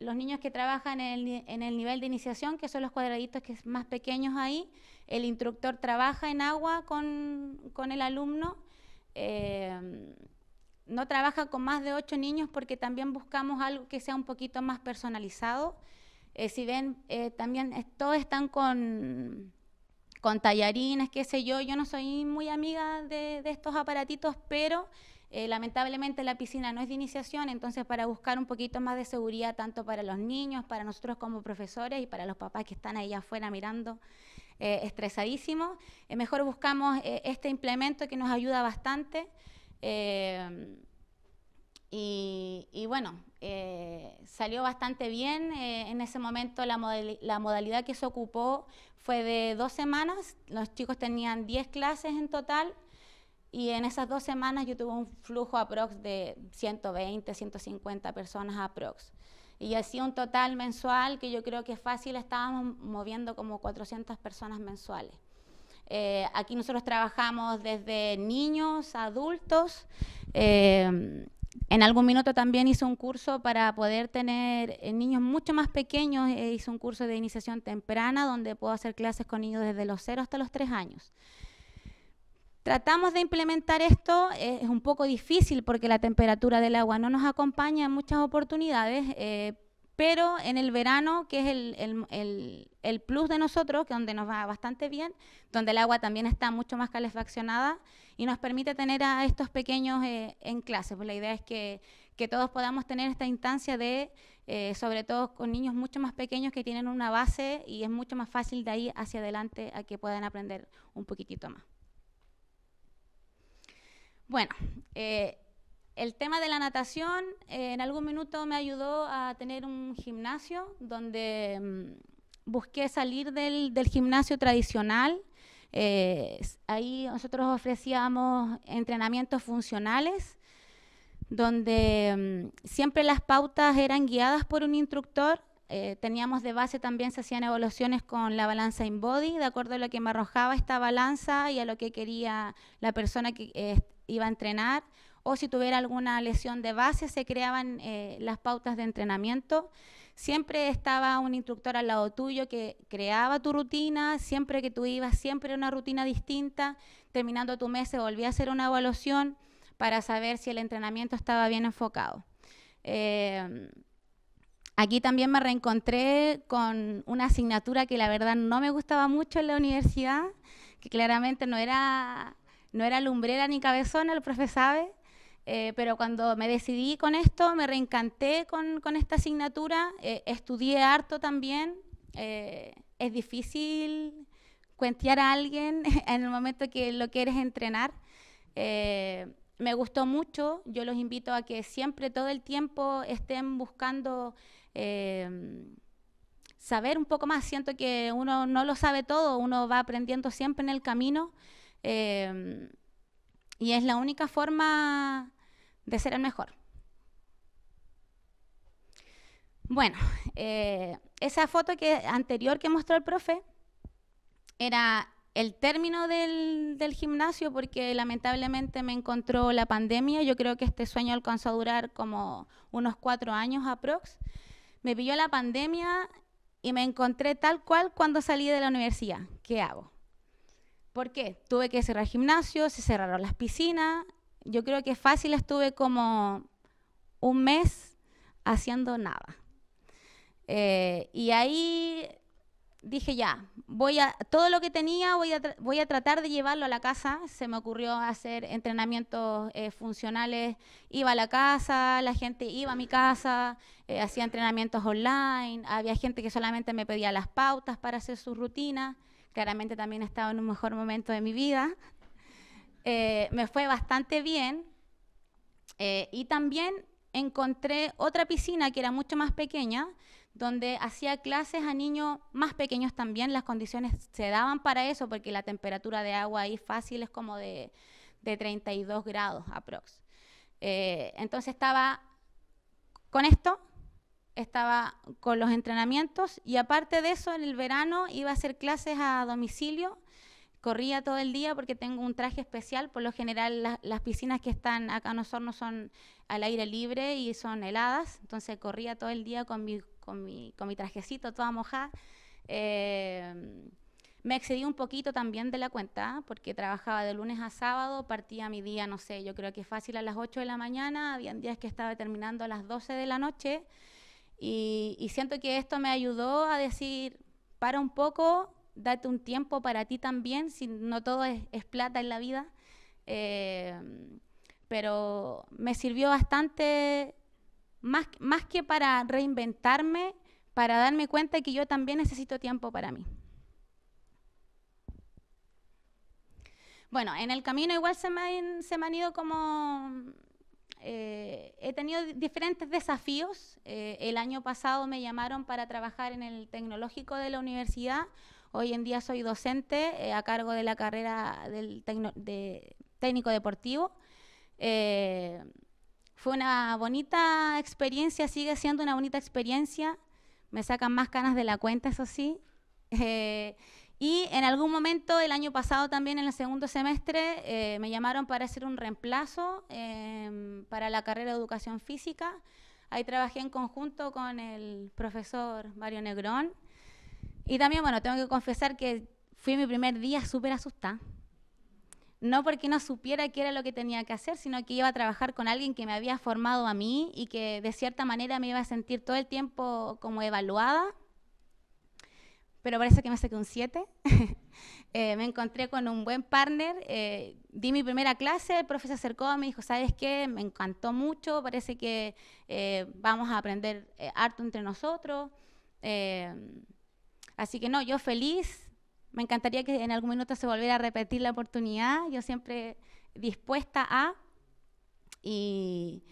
los niños que trabajan en el, nivel de iniciación, que son los cuadraditos que es más pequeños ahí, el instructor trabaja en agua con, con el alumno no trabaja con más de ocho niños porque también buscamos algo que sea un poquito más personalizado. Eh, si ven, eh, también todos están con, con tallarines, qué sé yo. Yo no soy muy amiga de, estos aparatitos, pero eh, lamentablemente la piscina no es de iniciación, entonces para buscar un poquito más de seguridad tanto para los niños, para nosotros como profesores y para los papás que están ahí afuera mirando estresadísimos, mejor buscamos este implemento que nos ayuda bastante. Em, y, bueno, eh, salió bastante bien. Eh, en ese momento la, modalidad que se ocupó fue de dos semanas. Los chicos tenían 10 clases en total. Y en esas dos semanas yo tuve un flujo aprox de 120, 150 personas aprox. Y así un total mensual que yo creo que es fácil estábamos moviendo como 400 personas mensuales. Eh, aquí nosotros trabajamos desde niños, adultos. Eh, en algún minuto también hice un curso para poder tener eh, niños mucho más pequeños. hice un curso de iniciación temprana donde puedo hacer clases con niños desde los 0 hasta los 3 años. Tratamos de implementar esto, es un poco difícil porque la temperatura del agua no nos acompaña en muchas oportunidades, pero en el verano, que es el, plus de nosotros, que donde nos va bastante bien, donde el agua también está mucho más calefaccionada y nos permite tener a estos pequeños eh, en clase. Pues la idea es que, todos podamos tener esta instancia de, eh, sobre todo con niños mucho más pequeños que tienen una base y es mucho más fácil de ahí hacia adelante a que puedan aprender un poquitito más. Bueno, eh, el tema de la natación eh, en algún minuto me ayudó a tener un gimnasio donde mm, busqué salir del, gimnasio tradicional. Eh, ahí nosotros ofrecíamos entrenamientos funcionales donde mm, siempre las pautas eran guiadas por un instructor. Eh, teníamos de base también, se hacían evoluciones con la balanza in body, de acuerdo a lo que me arrojaba esta balanza y a lo que quería la persona que iba a entrenar o si tuviera alguna lesión de base se creaban eh, las pautas de entrenamiento. Siempre estaba un instructor al lado tuyo que creaba tu rutina, siempre que tú ibas, siempre una rutina distinta, terminando tu mes se volvía a hacer una evaluación para saber si el entrenamiento estaba bien enfocado. Eh, aquí también me reencontré con una asignatura que la verdad no me gustaba mucho en la universidad, que claramente no era, no era lumbrera ni cabezona, el profe sabe, eh, pero cuando me decidí con esto, me reencanté con, con esta asignatura, eh, estudié harto también. Eh, es difícil cuentear a alguien en el momento que lo quieres entrenar. me gustó mucho, yo los invito a que siempre, todo el tiempo, estén buscando saber un poco más. Siento que uno no lo sabe todo, uno va aprendiendo siempre en el camino. y es la única forma de ser el mejor. Bueno, eh, esa foto que, anterior que mostró el profe era el término del, gimnasio porque lamentablemente me encontró la pandemia. Yo creo que este sueño alcanzó a durar como unos cuatro años aprox. Me pilló la pandemia y me encontré tal cual cuando salí de la universidad. ¿Qué hago? ¿Por qué? Tuve que cerrar gimnasio, se cerraron las piscinas, yo creo que fácil estuve como un mes haciendo nada. Eh, y ahí dije ya, voy a todo lo que tenía voy a, voy a tratar de llevarlo a la casa. Se me ocurrió hacer entrenamientos eh, funcionales. Iba a la casa, la gente iba a mi casa, eh, hacía entrenamientos online. Había gente que solamente me pedía las pautas para hacer su rutina. Claramente también estaba en un mejor momento de mi vida. Eh, me fue bastante bien. Eh, y también encontré otra piscina que era mucho más pequeña, donde hacía clases a niños más pequeños también. Las condiciones se daban para eso, porque la temperatura de agua ahí fácil es como de, de 32 grados aprox. Eh, entonces estaba con esto, estaba con los entrenamientos y aparte de eso en el verano iba a hacer clases a domicilio corría todo el día porque tengo un traje especial. Por lo general, las piscinas que están acá en Osorno son al aire libre y son heladas. Entonces, corría todo el día con mi, con mi, trajecito toda mojada. Eh, me excedí un poquito también de la cuenta porque trabajaba de lunes a sábado, partía mi día, no sé, yo creo que fácil a las 8 de la mañana, Había días que estaba terminando a las 12 de la noche y siento que esto me ayudó a decir, para un poco, date un tiempo para ti también, si no todo es, plata en la vida. Eh, pero me sirvió bastante, más, que para reinventarme, para darme cuenta que yo también necesito tiempo para mí. Bueno, en el camino igual se me han, ido como... Eh, he tenido diferentes desafíos. Eh, el año pasado me llamaron para trabajar en el tecnológico de la universidad Hoy en día soy docente eh, a cargo de la carrera del de técnico deportivo. Eh, fue una bonita experiencia, sigue siendo una bonita experiencia. Me sacan más canas de la cuenta, eso sí. Eh, y en algún momento, el año pasado también, en el segundo semestre, me llamaron para hacer un reemplazo em, para la carrera de educación física. Ahí trabajé en conjunto con el profesor Mario Negrón y también, bueno, tengo que confesar que fui mi primer día súper asustada. No porque no supiera qué era lo que tenía que hacer, sino que iba a trabajar con alguien que me había formado a mí y que de cierta manera me iba a sentir todo el tiempo como evaluada. Pero parece que me saqué un 7. Eh, me encontré con un buen partner, eh, di mi primera clase, el profesor se acercó, me dijo, ¿sabes qué? Me encantó mucho, parece que eh, vamos a aprender harto entre nosotros. Así que no, yo feliz, me encantaría que en algún minuto se volviera a repetir la oportunidad, yo siempre dispuesta a... Y,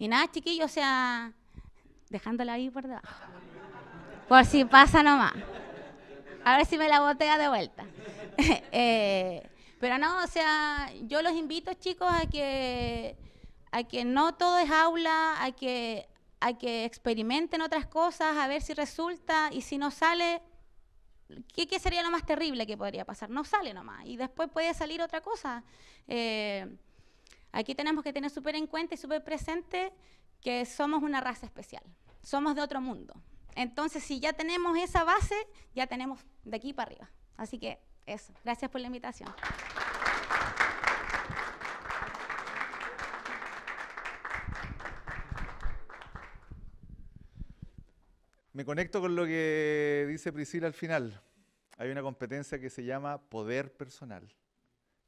nada, chiquillos, o sea, dejándola ahí por debajo. Por si pasa nomás. A ver si me la botea de vuelta. Eh, pero no, o sea, yo los invito, chicos, a que, a que no todo es aula, a que, a que experimenten otras cosas, a ver si resulta y si no sale, ¿Qué, sería lo más terrible que podría pasar? No sale nomás y después puede salir otra cosa. Eh, aquí tenemos que tener súper en cuenta y súper presente que somos una raza especial, somos de otro mundo. Entonces, si ya tenemos esa base, ya tenemos de aquí para arriba. Así que eso, gracias por la invitación. Me conecto con lo que dice Priscila al final. Hay una competencia que se llama poder personal.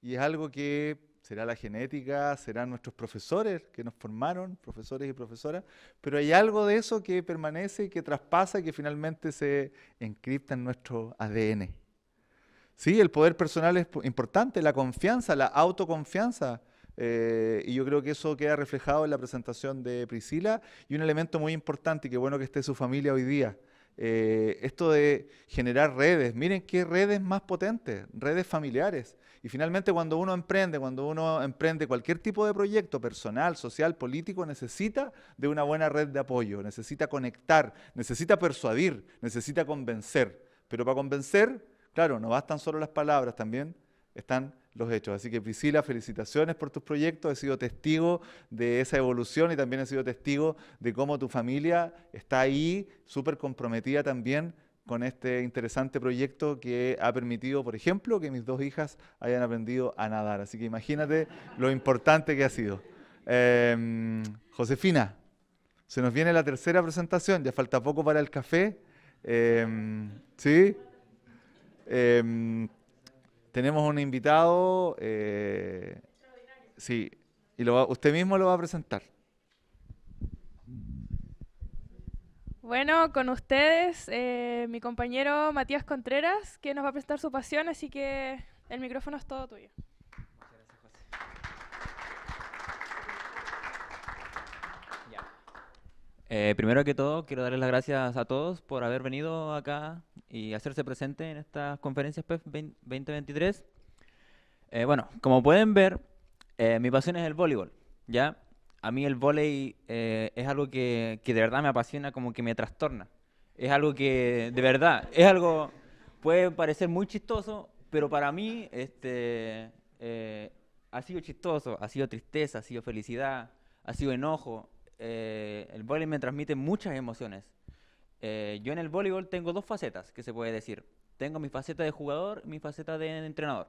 Y es algo que será la genética, serán nuestros profesores que nos formaron, profesores y profesoras, pero hay algo de eso que permanece que traspasa y que finalmente se encripta en nuestro ADN. Sí, el poder personal es importante, la confianza, la autoconfianza. Eh, y yo creo que eso queda reflejado en la presentación de Priscila. Y un elemento muy importante, y qué bueno que esté su familia hoy día, eh, esto de generar redes. Miren qué redes más potentes, redes familiares. Y finalmente cuando uno emprende, cuando uno emprende cualquier tipo de proyecto personal, social, político, necesita de una buena red de apoyo, necesita conectar, necesita persuadir, necesita convencer. Pero para convencer, claro, no bastan solo las palabras, también están los hechos. Así que Priscila, felicitaciones por tus proyectos. He sido testigo de esa evolución y también he sido testigo de cómo tu familia está ahí, súper comprometida también con este interesante proyecto que ha permitido, por ejemplo, que mis dos hijas hayan aprendido a nadar. Así que imagínate lo importante que ha sido. Em, Josefina, se nos viene la tercera presentación, ya falta poco para el café. Em, ¿Sí? Em, tenemos un invitado. Eh, sí, y lo usted mismo lo va a presentar. Bueno, con ustedes, eh, mi compañero Matías Contreras, que nos va a presentar su pasión, así que el micrófono es todo tuyo. Muchas gracias, José. primero que todo, quiero darles las gracias a todos por haber venido acá y hacerse presente en estas conferencias PEF 2023. Eh, bueno, como pueden ver, eh, mi pasión es el voleibol, ¿ya? A mí el voleibol eh, es algo que, que, de verdad me apasiona, como que me trastorna. Es algo que, de verdad, es algo, puede parecer muy chistoso, pero para mí este, ha sido chistoso, ha sido tristeza, ha sido felicidad, ha sido enojo. el voleibol me transmite muchas emociones. Eh, yo en el voleibol tengo dos facetas que se puede decir. Tengo mi faceta de jugador, mi faceta de entrenador.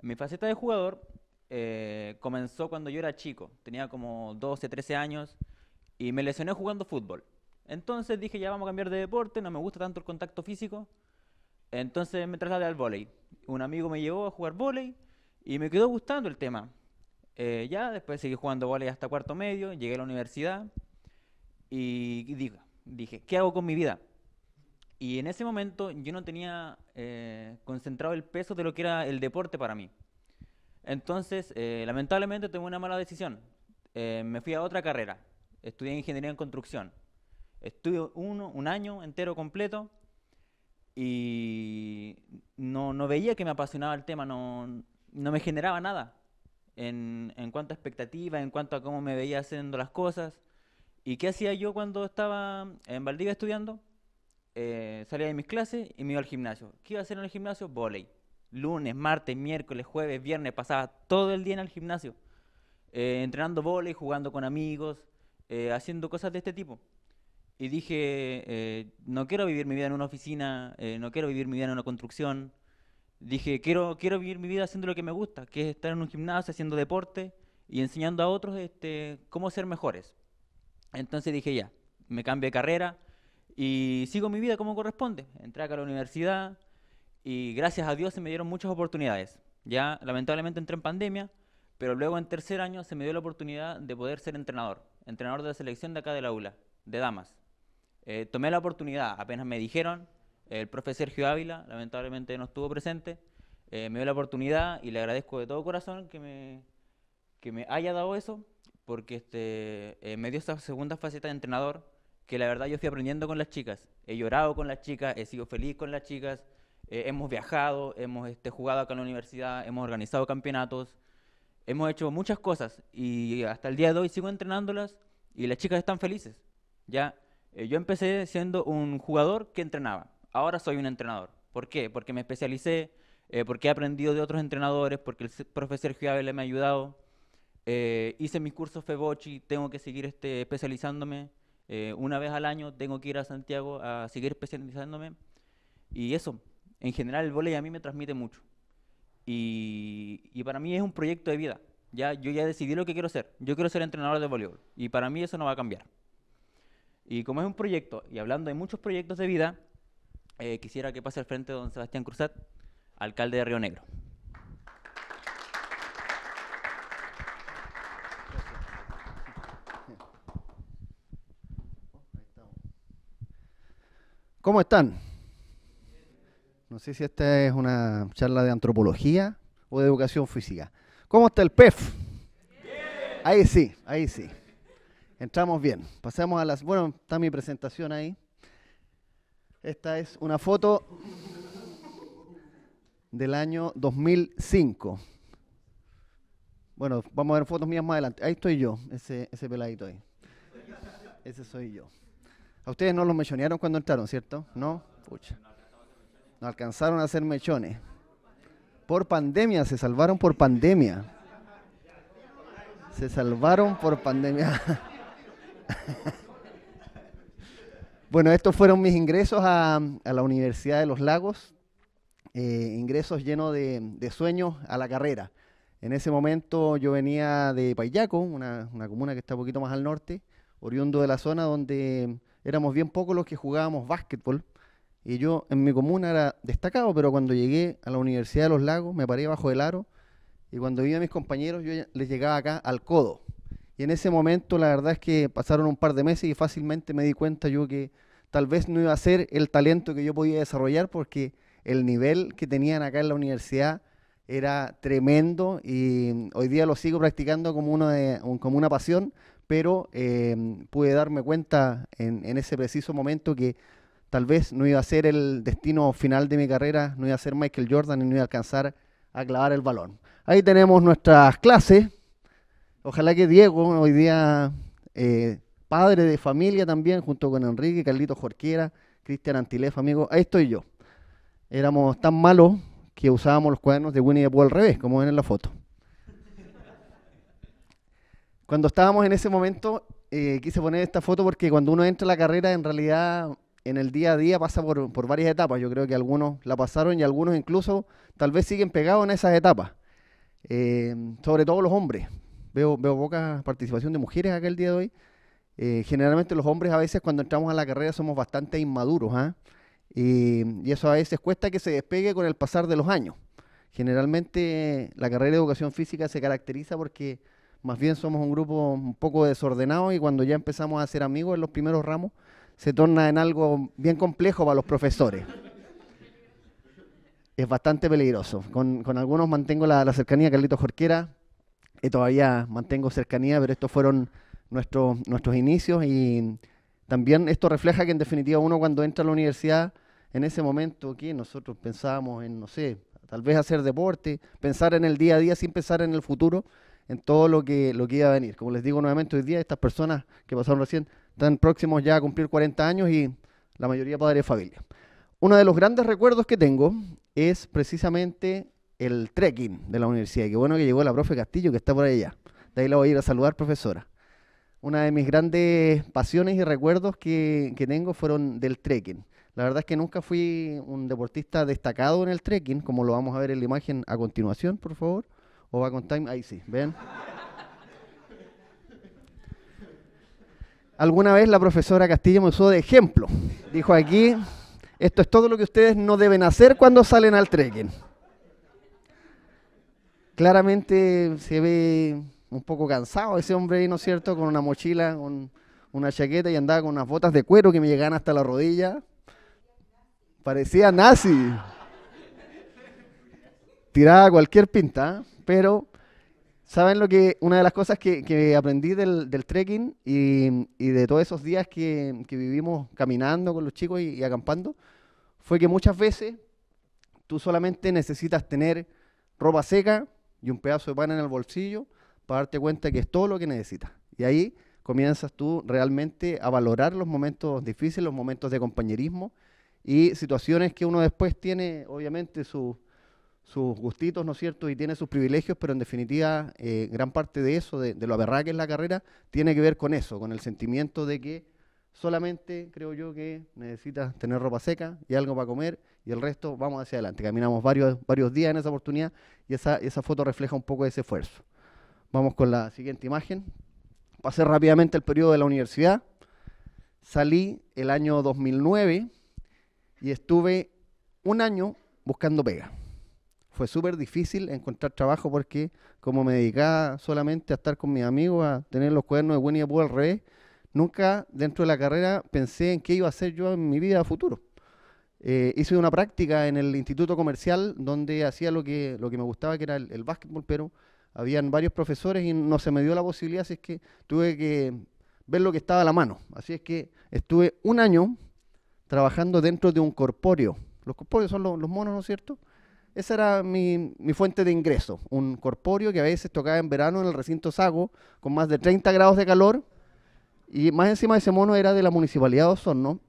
Mi faceta de jugador eh, comenzó cuando yo era chico, tenía como 12, 13 años y me lesioné jugando fútbol. Entonces dije, ya vamos a cambiar de deporte, no me gusta tanto el contacto físico. Entonces me trasladé al vóley. Un amigo me llevó a jugar vóley y me quedó gustando el tema. Eh, ya después seguí jugando vóley hasta cuarto medio, llegué a la universidad y, y dije, dije, ¿qué hago con mi vida? Y en ese momento yo no tenía eh, concentrado el peso de lo que era el deporte para mí. Entonces, eh, lamentablemente tomé una mala decisión. Eh, me fui a otra carrera. Estudié ingeniería en construcción. Estuve uno, un año entero completo y no, no, veía que me apasionaba el tema, no, no me generaba nada en, en cuanto a expectativas en cuanto a cómo me veía haciendo las cosas. ¿Y qué hacía yo cuando estaba en Valdivia estudiando? Eh, salía de mis clases y me iba al gimnasio. ¿Qué iba a hacer en el gimnasio? Voley. Lunes, martes, miércoles, jueves, viernes, pasaba todo el día en el gimnasio. Eh, entrenando voley, jugando con amigos, eh, haciendo cosas de este tipo. Y dije, no quiero vivir mi vida en una oficina, no quiero vivir mi vida en una construcción. Dije, quiero, quiero vivir mi vida haciendo lo que me gusta, que es estar en un gimnasio, haciendo deporte y enseñando a otros este, cómo ser mejores. Entonces dije, ya, me cambio de carrera y sigo mi vida como corresponde. Entré acá a la universidad y gracias a Dios se me dieron muchas oportunidades. Ya, lamentablemente entré en pandemia, pero luego en tercer año se me dio la oportunidad de poder ser entrenador, entrenador de la selección de acá de la ULA, de damas. Eh, tomé la oportunidad, apenas me dijeron, el profe Sergio Ávila, lamentablemente no estuvo presente, eh, me dio la oportunidad y le agradezco de todo corazón que que me haya dado eso, porque este, eh, me dio esa segunda faceta de entrenador que la verdad yo fui aprendiendo con las chicas. He llorado con las chicas, he sido feliz con las chicas, eh, hemos viajado, hemos este, jugado acá en la universidad, hemos organizado campeonatos, hemos hecho muchas cosas y hasta el día de hoy sigo entrenándolas y las chicas están felices. Ya, eh, yo empecé siendo un jugador que entrenaba, ahora soy un entrenador. ¿Por qué? Porque me especialicé, porque he aprendido de otros entrenadores, porque el profesor Sergio me ha ayudado, eh, hice mis cursos Febochi, tengo que seguir este, especializándome. Eh, una vez al año tengo que ir a Santiago a seguir especializándome. Y eso, en general el volei a mí me transmite mucho. Y, para mí es un proyecto de vida. Ya, yo ya decidí lo que quiero ser. Yo quiero ser entrenador de voleibol. Y para mí eso no va a cambiar. Y como es un proyecto, y hablando de muchos proyectos de vida, eh, quisiera que pase al frente don Sebastián Cruzat, alcalde de Río Negro. ¿Cómo están? No sé si esta es una charla de antropología o de educación física. ¿Cómo está el PEF? Ahí sí, ahí sí. Entramos bien. Pasamos a las... Bueno, está mi presentación ahí. Esta es una foto del año 2005. Bueno, vamos a ver fotos mías más adelante. Ahí estoy yo, ese, ese peladito ahí. Ese soy yo. A ustedes no los mechonearon cuando entraron, ¿cierto? No, pucha. No alcanzaron a hacer mechones. Por pandemia, se salvaron por pandemia. Se salvaron por pandemia. Bueno, estos fueron mis ingresos a, la Universidad de los Lagos, eh, ingresos llenos de, sueños a la carrera. En ese momento yo venía de Payaco, una, una, comuna que está un poquito más al norte, oriundo de la zona donde éramos bien pocos los que jugábamos básquetbol. Y yo en mi comuna era destacado, pero cuando llegué a la Universidad de los Lagos me paré bajo el aro y cuando vi a mis compañeros yo les llegaba acá al codo. Y en ese momento la verdad es que pasaron un par de meses y fácilmente me di cuenta yo que tal vez no iba a ser el talento que yo podía desarrollar porque el nivel que tenían acá en la universidad era tremendo y hoy día lo sigo practicando como una, como una pasión, pero eh, pude darme cuenta en, ese preciso momento que tal vez no iba a ser el destino final de mi carrera, no iba a ser Michael Jordan y no iba a alcanzar a clavar el balón. Ahí tenemos nuestras clases. Ojalá que Diego, hoy día eh, padre de familia también, junto con Enrique, Carlito Jorquera, Cristian Antilef, amigo, ahí estoy yo. Éramos tan malos que usábamos los cuadernos de Winnie the Pooh al revés, como ven en la foto. Cuando estábamos en ese momento, eh, quise poner esta foto porque cuando uno entra a la carrera, en realidad, en el día a día pasa por, por varias etapas. Yo creo que algunos la pasaron y algunos incluso tal vez siguen pegados en esas etapas. Eh, sobre todo los hombres. Veo, poca participación de mujeres acá el día de hoy. Eh, generalmente los hombres a veces cuando entramos a la carrera somos bastante inmaduros, ¿ah? y, y, eso a veces cuesta que se despegue con el pasar de los años. Generalmente la carrera de educación física se caracteriza porque más bien somos un grupo un poco desordenado y cuando ya empezamos a ser amigos en los primeros ramos, se torna en algo bien complejo para los profesores. Es bastante peligroso. Con, algunos mantengo la, cercanía cercanía, Carlitos Jorquera, y eh, todavía mantengo cercanía, pero estos fueron nuestros, nuestros inicios y también esto refleja que en definitiva uno cuando entra a la universidad, en ese momento que nosotros pensábamos en, no sé, tal vez hacer deporte, pensar en el día a día sin pensar en el futuro, en todo lo que, lo que iba a venir. Como les digo nuevamente, hoy día estas personas que pasaron recién están próximos ya a cumplir 40 años y la mayoría padres de familia. Uno de los grandes recuerdos que tengo es precisamente el trekking de la universidad. Qué bueno que llegó la profe Castillo, que está por allá. De ahí la voy a ir a saludar, profesora. Una de mis grandes pasiones y recuerdos que tengo fueron del trekking. La verdad es que nunca fui un deportista destacado en el trekking, como lo vamos a ver en la imagen a continuación, por favor o va con Time, ahí sí, ¿ven? Alguna vez la profesora Castillo me usó de ejemplo. Dijo aquí, esto es todo lo que ustedes no deben hacer cuando salen al trekking. Claramente se ve un poco cansado ese hombre ahí, ¿no es cierto? Con una mochila, con una chaqueta y andaba con unas botas de cuero que me llegaban hasta la rodilla. Parecía nazi. Tiraba cualquier pinta. ¿eh? pero ¿saben lo que? Una de las cosas que, aprendí del, trekking y, de todos esos días que, vivimos caminando con los chicos y, acampando, fue que muchas veces tú solamente necesitas tener ropa seca y un pedazo de pan en el bolsillo para darte cuenta que es todo lo que necesitas. Y ahí comienzas tú realmente a valorar los momentos difíciles, los momentos de compañerismo y situaciones que uno después tiene, obviamente, su, sus gustitos, ¿no es cierto? Y tiene sus privilegios, pero en definitiva, eh, gran parte de eso, de, lo aberrada que es la carrera, tiene que ver con eso, con el sentimiento de que solamente creo yo que necesitas tener ropa seca y algo para comer y el resto vamos hacia adelante. Caminamos varios, varios días en esa oportunidad y esa, esa foto refleja un poco ese esfuerzo. Vamos con la siguiente imagen. Pasé rápidamente el periodo de la universidad. Salí el año 2009 y estuve un año buscando pega fue súper difícil encontrar trabajo porque como me dedicaba solamente a estar con mis amigos, a tener los cuadernos de Winnie the Pooh al revés, nunca dentro de la carrera pensé en qué iba a hacer yo en mi vida futuro. Eh, hice una práctica en el instituto comercial donde hacía lo que, lo que me gustaba, que era el, básquetbol, pero habían varios profesores y no se me dio la posibilidad, así es que tuve que ver lo que estaba a la mano. Así es que estuve un año trabajando dentro de un corpóreo. Los corpóreos son los monos, ¿no es cierto? Esa era mi, fuente de ingreso, un corpóreo que a veces tocaba en verano en el recinto Sago, con más de 30 grados de calor, y más encima de ese mono era de la municipalidad de Osorno,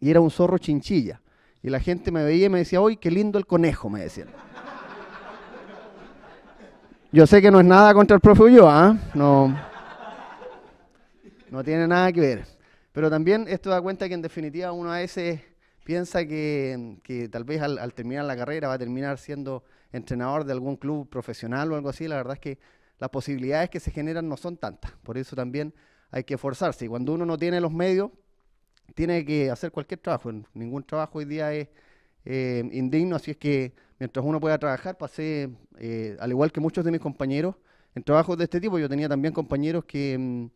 y era un zorro chinchilla. Y la gente me veía y me decía, uy, qué lindo el conejo, me decían. Yo sé que no es nada contra el profe Ulloa, ¿ah? no, no tiene nada que ver. Pero también esto da cuenta que en definitiva uno a veces piensa que, tal vez al, terminar la carrera va a terminar siendo entrenador de algún club profesional o algo así, la verdad es que las posibilidades que se generan no son tantas. Por eso también hay que esforzarse. Y cuando uno no tiene los medios, tiene que hacer cualquier trabajo. Ningún trabajo hoy día es eh, indigno, así es que mientras uno pueda trabajar, pasé, eh, al igual que muchos de mis compañeros, en trabajos de este tipo. Yo tenía también compañeros que mm,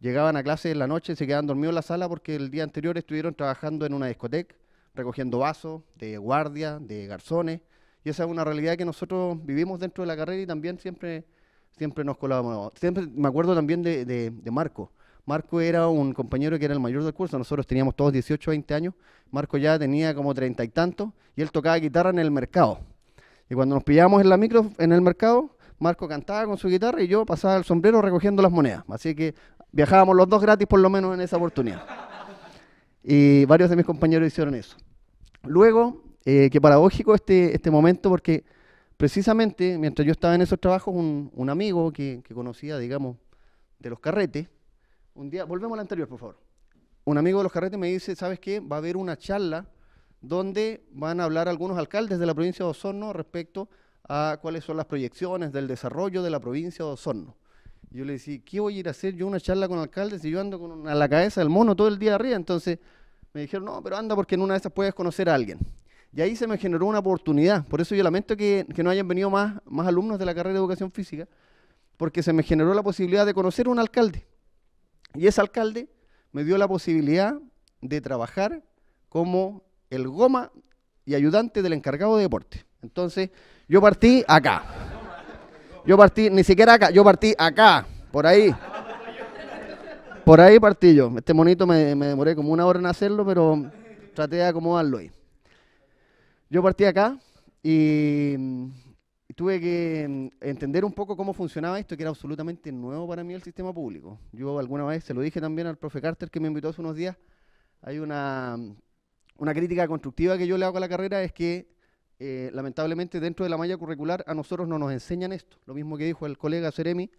llegaban a clase en la noche y se quedaban dormidos en la sala porque el día anterior estuvieron trabajando en una discoteca recogiendo vasos, de guardia, de garzones. Y esa es una realidad que nosotros vivimos dentro de la carrera y también siempre, siempre nos colábamos. Siempre me acuerdo también de, Marco. Marco era un compañero que era el mayor del curso, nosotros teníamos todos 18, 20 años, Marco ya tenía como treinta y tantos y él tocaba guitarra en el mercado. Y cuando nos pillábamos en la micro, en el mercado, Marco cantaba con su guitarra y yo pasaba el sombrero recogiendo las monedas. Así que viajábamos los dos gratis por lo menos en esa oportunidad y varios de mis compañeros hicieron eso. Luego, que eh, qué paradójico este, este momento porque precisamente mientras yo estaba en esos trabajos, un, un amigo que, que, conocía, digamos, de los carretes, un día, volvemos al anterior, por favor. Un amigo de los carretes me dice, ¿sabes qué? Va a haber una charla donde van a hablar algunos alcaldes de la provincia de Osorno respecto a cuáles son las proyecciones del desarrollo de la provincia de Osorno. Yo le decía, ¿qué voy a ir a hacer yo una charla con alcaldes si yo ando con a la cabeza del mono todo el día arriba? Entonces me dijeron, no, pero anda porque en una de esas puedes conocer a alguien. Y ahí se me generó una oportunidad. Por eso yo lamento que, no hayan venido más, más alumnos de la carrera de educación física, porque se me generó la posibilidad de conocer a un alcalde. Y ese alcalde me dio la posibilidad de trabajar como el goma y ayudante del encargado de deporte. Entonces, yo partí acá. Yo partí ni siquiera acá, yo partí acá, por ahí. Por ahí partí yo. Este monito me, demoré como una hora en hacerlo, pero traté de acomodarlo ahí. Yo partí acá y, tuve que mm, entender un poco cómo funcionaba esto, que era absolutamente nuevo para mí el sistema público. Yo alguna vez se lo dije también al profe Carter que me invitó hace unos días. Hay una, mm, una crítica constructiva que yo le hago a la carrera, es que eh, lamentablemente dentro de la malla curricular a nosotros no nos enseñan esto. Lo mismo que dijo el colega Ceremi,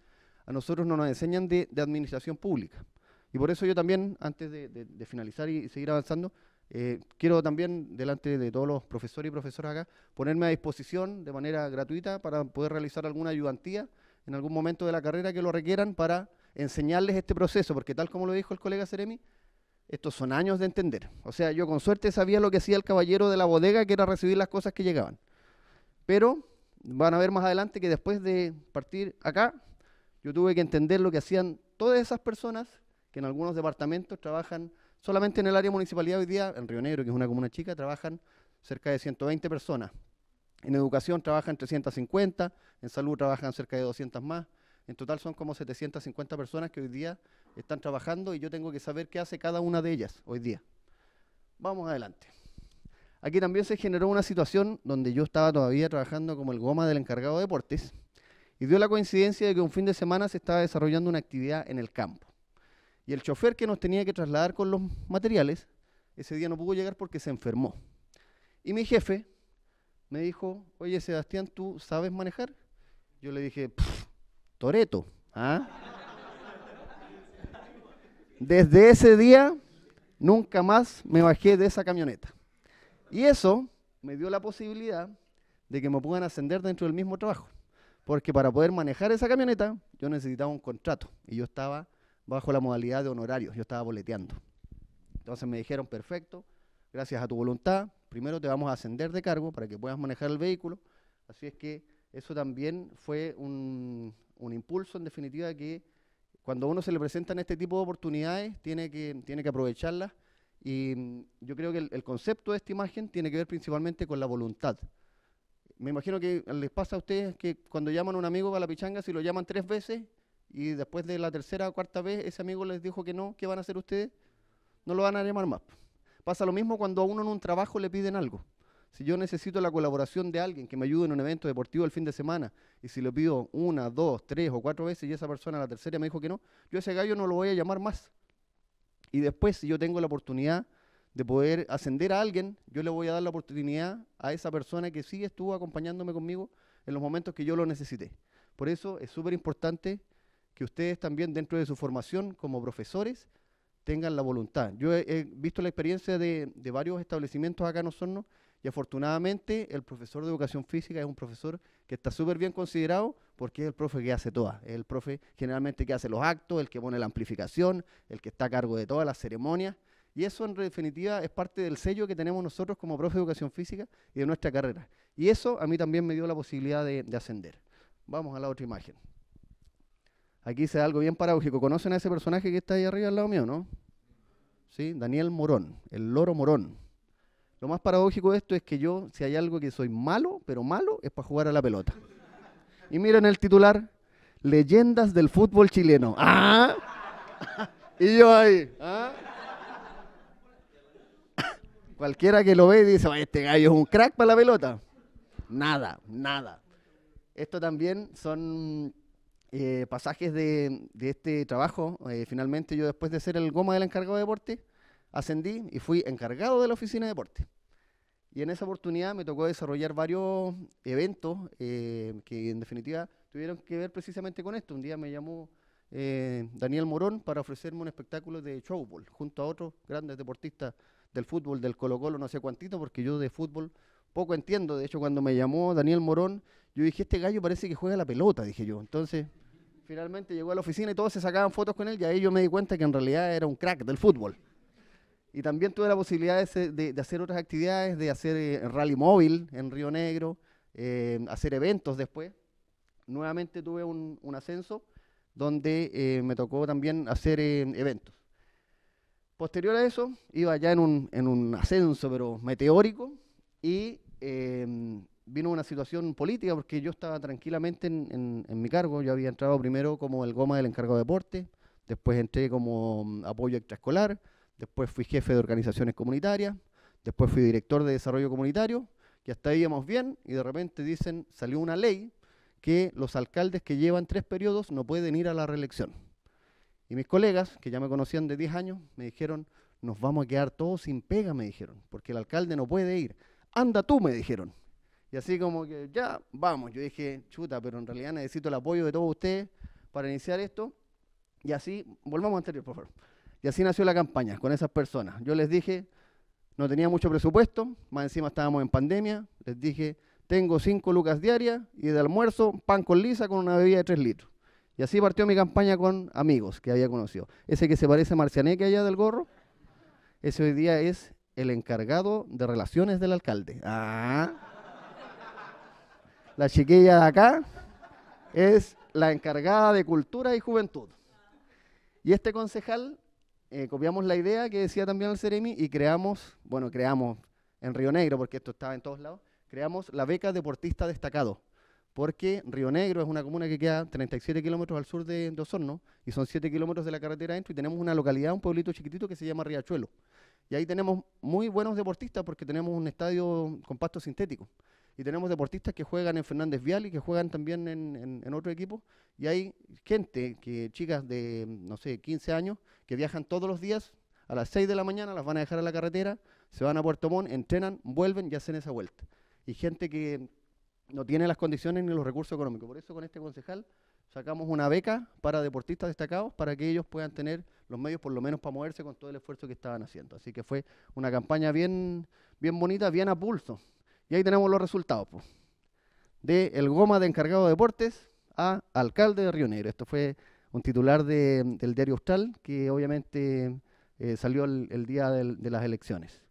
a nosotros no nos enseñan de, administración pública. Y por eso yo también, antes de, finalizar y seguir avanzando, eh, quiero también, delante de todos los profesores y profesoras acá, ponerme a disposición de manera gratuita para poder realizar alguna ayudantía en algún momento de la carrera que lo requieran para enseñarles este proceso, porque tal como lo dijo el colega Ceremi, estos son años de entender. O sea, yo con suerte sabía lo que hacía el caballero de la bodega, que era recibir las cosas que llegaban. Pero van a ver más adelante que después de partir acá, yo tuve que entender lo que hacían todas esas personas que en algunos departamentos trabajan solamente en el área municipalidad hoy día, en Río Negro, que es una comuna chica, trabajan cerca de 120 personas. En educación trabajan 350, en salud trabajan cerca de 200 más, en total son como 750 personas que hoy día están trabajando y yo tengo que saber qué hace cada una de ellas hoy día. Vamos adelante. Aquí también se generó una situación donde yo estaba todavía trabajando como el goma del encargado de deportes y dio la coincidencia de que un fin de semana se estaba desarrollando una actividad en el campo. Y el chofer que nos tenía que trasladar con los materiales, ese día no pudo llegar porque se enfermó. Y mi jefe me dijo, oye Sebastián, ¿tú sabes manejar? Yo le dije, Toreto. ¿ah? Desde ese día nunca más me bajé de esa camioneta. Y eso me dio la posibilidad de que me puedan ascender dentro del mismo trabajo. Porque para poder manejar esa camioneta yo necesitaba un contrato y yo estaba bajo la modalidad de honorarios, yo estaba boleteando. Entonces me dijeron, perfecto, gracias a tu voluntad, primero te vamos a ascender de cargo para que puedas manejar el vehículo. Así es que eso también fue un, un impulso en definitiva que cuando uno se le presentan este tipo de oportunidades tiene que, tiene que aprovecharlas y mm, yo creo que el, el, concepto de esta imagen tiene que ver principalmente con la voluntad. Me imagino que les pasa a ustedes que cuando llaman a un amigo para la pichanga, si lo llaman tres veces y después de la tercera o cuarta vez ese amigo les dijo que no, ¿qué van a hacer ustedes? No lo van a llamar más. Pasa lo mismo cuando a uno en un trabajo le piden algo si yo necesito la colaboración de alguien que me ayude en un evento deportivo el fin de semana y si le pido una, dos, tres o cuatro veces y esa persona la tercera me dijo que no, yo ese gallo no lo voy a llamar más. Y después, si yo tengo la oportunidad de poder ascender a alguien, yo le voy a dar la oportunidad a esa persona que sí estuvo acompañándome conmigo en los momentos que yo lo necesité. Por eso es súper importante que ustedes también dentro de su formación como profesores tengan la voluntad. Yo he, visto la experiencia de, de varios establecimientos acá en Osorno y afortunadamente el profesor de educación física es un profesor que está súper bien considerado porque es el profe que hace todas. Es el profe generalmente que hace los actos, el que pone la amplificación, el que está a cargo de todas las ceremonias. Y eso en definitiva es parte del sello que tenemos nosotros como profe de educación física y de nuestra carrera. Y eso a mí también me dio la posibilidad de, ascender. Vamos a la otra imagen. Aquí se da algo bien paradójico. ¿Conocen a ese personaje que está ahí arriba al lado mío, no? Sí, Daniel Morón, el loro Morón. Lo más paradójico de esto es que yo, si hay algo que soy malo, pero malo, es para jugar a la pelota. Y miren el titular, leyendas del fútbol chileno. ¿Ah? Y yo ahí, ¿ah? Cualquiera que lo ve dice, este gallo es un crack para la pelota. Nada, nada. Esto también son eh, pasajes de, este trabajo. Eh, finalmente yo después de ser el goma del encargado de deporte, ascendí y fui encargado de la oficina de deporte. Y en esa oportunidad me tocó desarrollar varios eventos eh, que en definitiva tuvieron que ver precisamente con esto. Un día me llamó eh, Daniel Morón para ofrecerme un espectáculo de showball junto a otros grandes deportistas del fútbol, del Colo Colo, no sé cuántito, porque yo de fútbol poco entiendo. De hecho, cuando me llamó Daniel Morón, yo dije, este gallo parece que juega la pelota, dije yo. Entonces, finalmente llegó a la oficina y todos se sacaban fotos con él y ahí yo me di cuenta que en realidad era un crack del fútbol. Y también tuve la posibilidad de, hacer otras actividades, de hacer eh, rally móvil en Río Negro, eh, hacer eventos después. Nuevamente tuve un, ascenso donde eh, me tocó también hacer eventos. Posterior a eso, iba ya en un, ascenso, pero meteórico, y em, vino una situación política porque yo estaba tranquilamente en, mi cargo. Yo había entrado primero como el goma del encargado de deporte, después entré como mm, apoyo extraescolar, después fui jefe de organizaciones comunitarias, después fui director de desarrollo comunitario, y hasta ahí íbamos bien, y de repente dicen, salió una ley que los alcaldes que llevan tres periodos no pueden ir a la reelección. Y mis colegas, que ya me conocían de 10 años, me dijeron, nos vamos a quedar todos sin pega, me dijeron, porque el alcalde no puede ir. Anda tú, me dijeron. Y así como que ya, vamos. Yo dije, chuta, pero en realidad necesito el apoyo de todos ustedes para iniciar esto. Y así, volvamos a anterior, por favor. Y así nació la campaña, con esas personas. Yo les dije, no tenía mucho presupuesto, más encima estábamos en pandemia, les dije, tengo cinco lucas diarias y de almuerzo pan con lisa con una bebida de tres litros. Y así partió mi campaña con amigos que había conocido. Ese que se parece a Marcianeque allá del gorro, ese hoy día es el encargado de relaciones del alcalde. Ah. La chiquilla de acá es la encargada de cultura y juventud. Y este concejal eh, copiamos la idea que decía también el seremi y creamos, bueno, creamos en Río Negro, porque esto estaba en todos lados, creamos la beca deportista destacado, porque Río Negro es una comuna que queda 37 kilómetros al sur de, dosorno Osorno y son 7 kilómetros de la carretera adentro y tenemos una localidad, un pueblito chiquitito que se llama Riachuelo. Y ahí tenemos muy buenos deportistas porque tenemos un estadio con pasto sintético y tenemos deportistas que juegan en Fernández Vial y que juegan también en, otro equipo. Y hay gente, que chicas de, no sé, 15 años, que viajan todos los días a las 6 de la mañana, las van a dejar a la carretera, se van a Puerto Montt, entrenan, vuelven y hacen esa vuelta. Y gente que no tiene las condiciones ni los recursos económicos. Por eso con este concejal sacamos una beca para deportistas destacados para que ellos puedan tener los medios por lo menos para moverse con todo el esfuerzo que estaban haciendo. Así que fue una campaña bien, bien bonita, bien a pulso. Y ahí tenemos los resultados, De el goma de encargado de deportes a alcalde de Río Negro. Esto fue un titular del diario Austral que obviamente eh, salió el, día de las elecciones.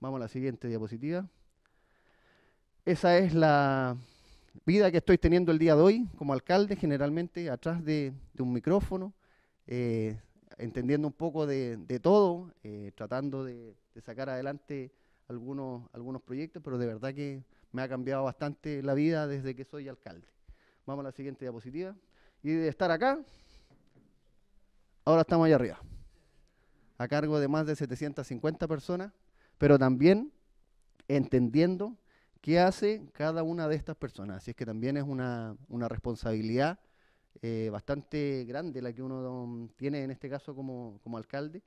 Vamos a la siguiente diapositiva. Esa es la vida que estoy teniendo el día de hoy como alcalde, generalmente atrás de, un micrófono, eh, entendiendo un poco de, todo, eh, tratando de, sacar adelante algunos, algunos proyectos, pero de verdad que me ha cambiado bastante la vida desde que soy alcalde. Vamos a la siguiente diapositiva. Y de estar acá, ahora estamos allá arriba, a cargo de más de 750 personas, pero también entendiendo qué hace cada una de estas personas. Así es que también es una, una responsabilidad eh, bastante grande la que uno um, tiene en este caso como, como alcalde.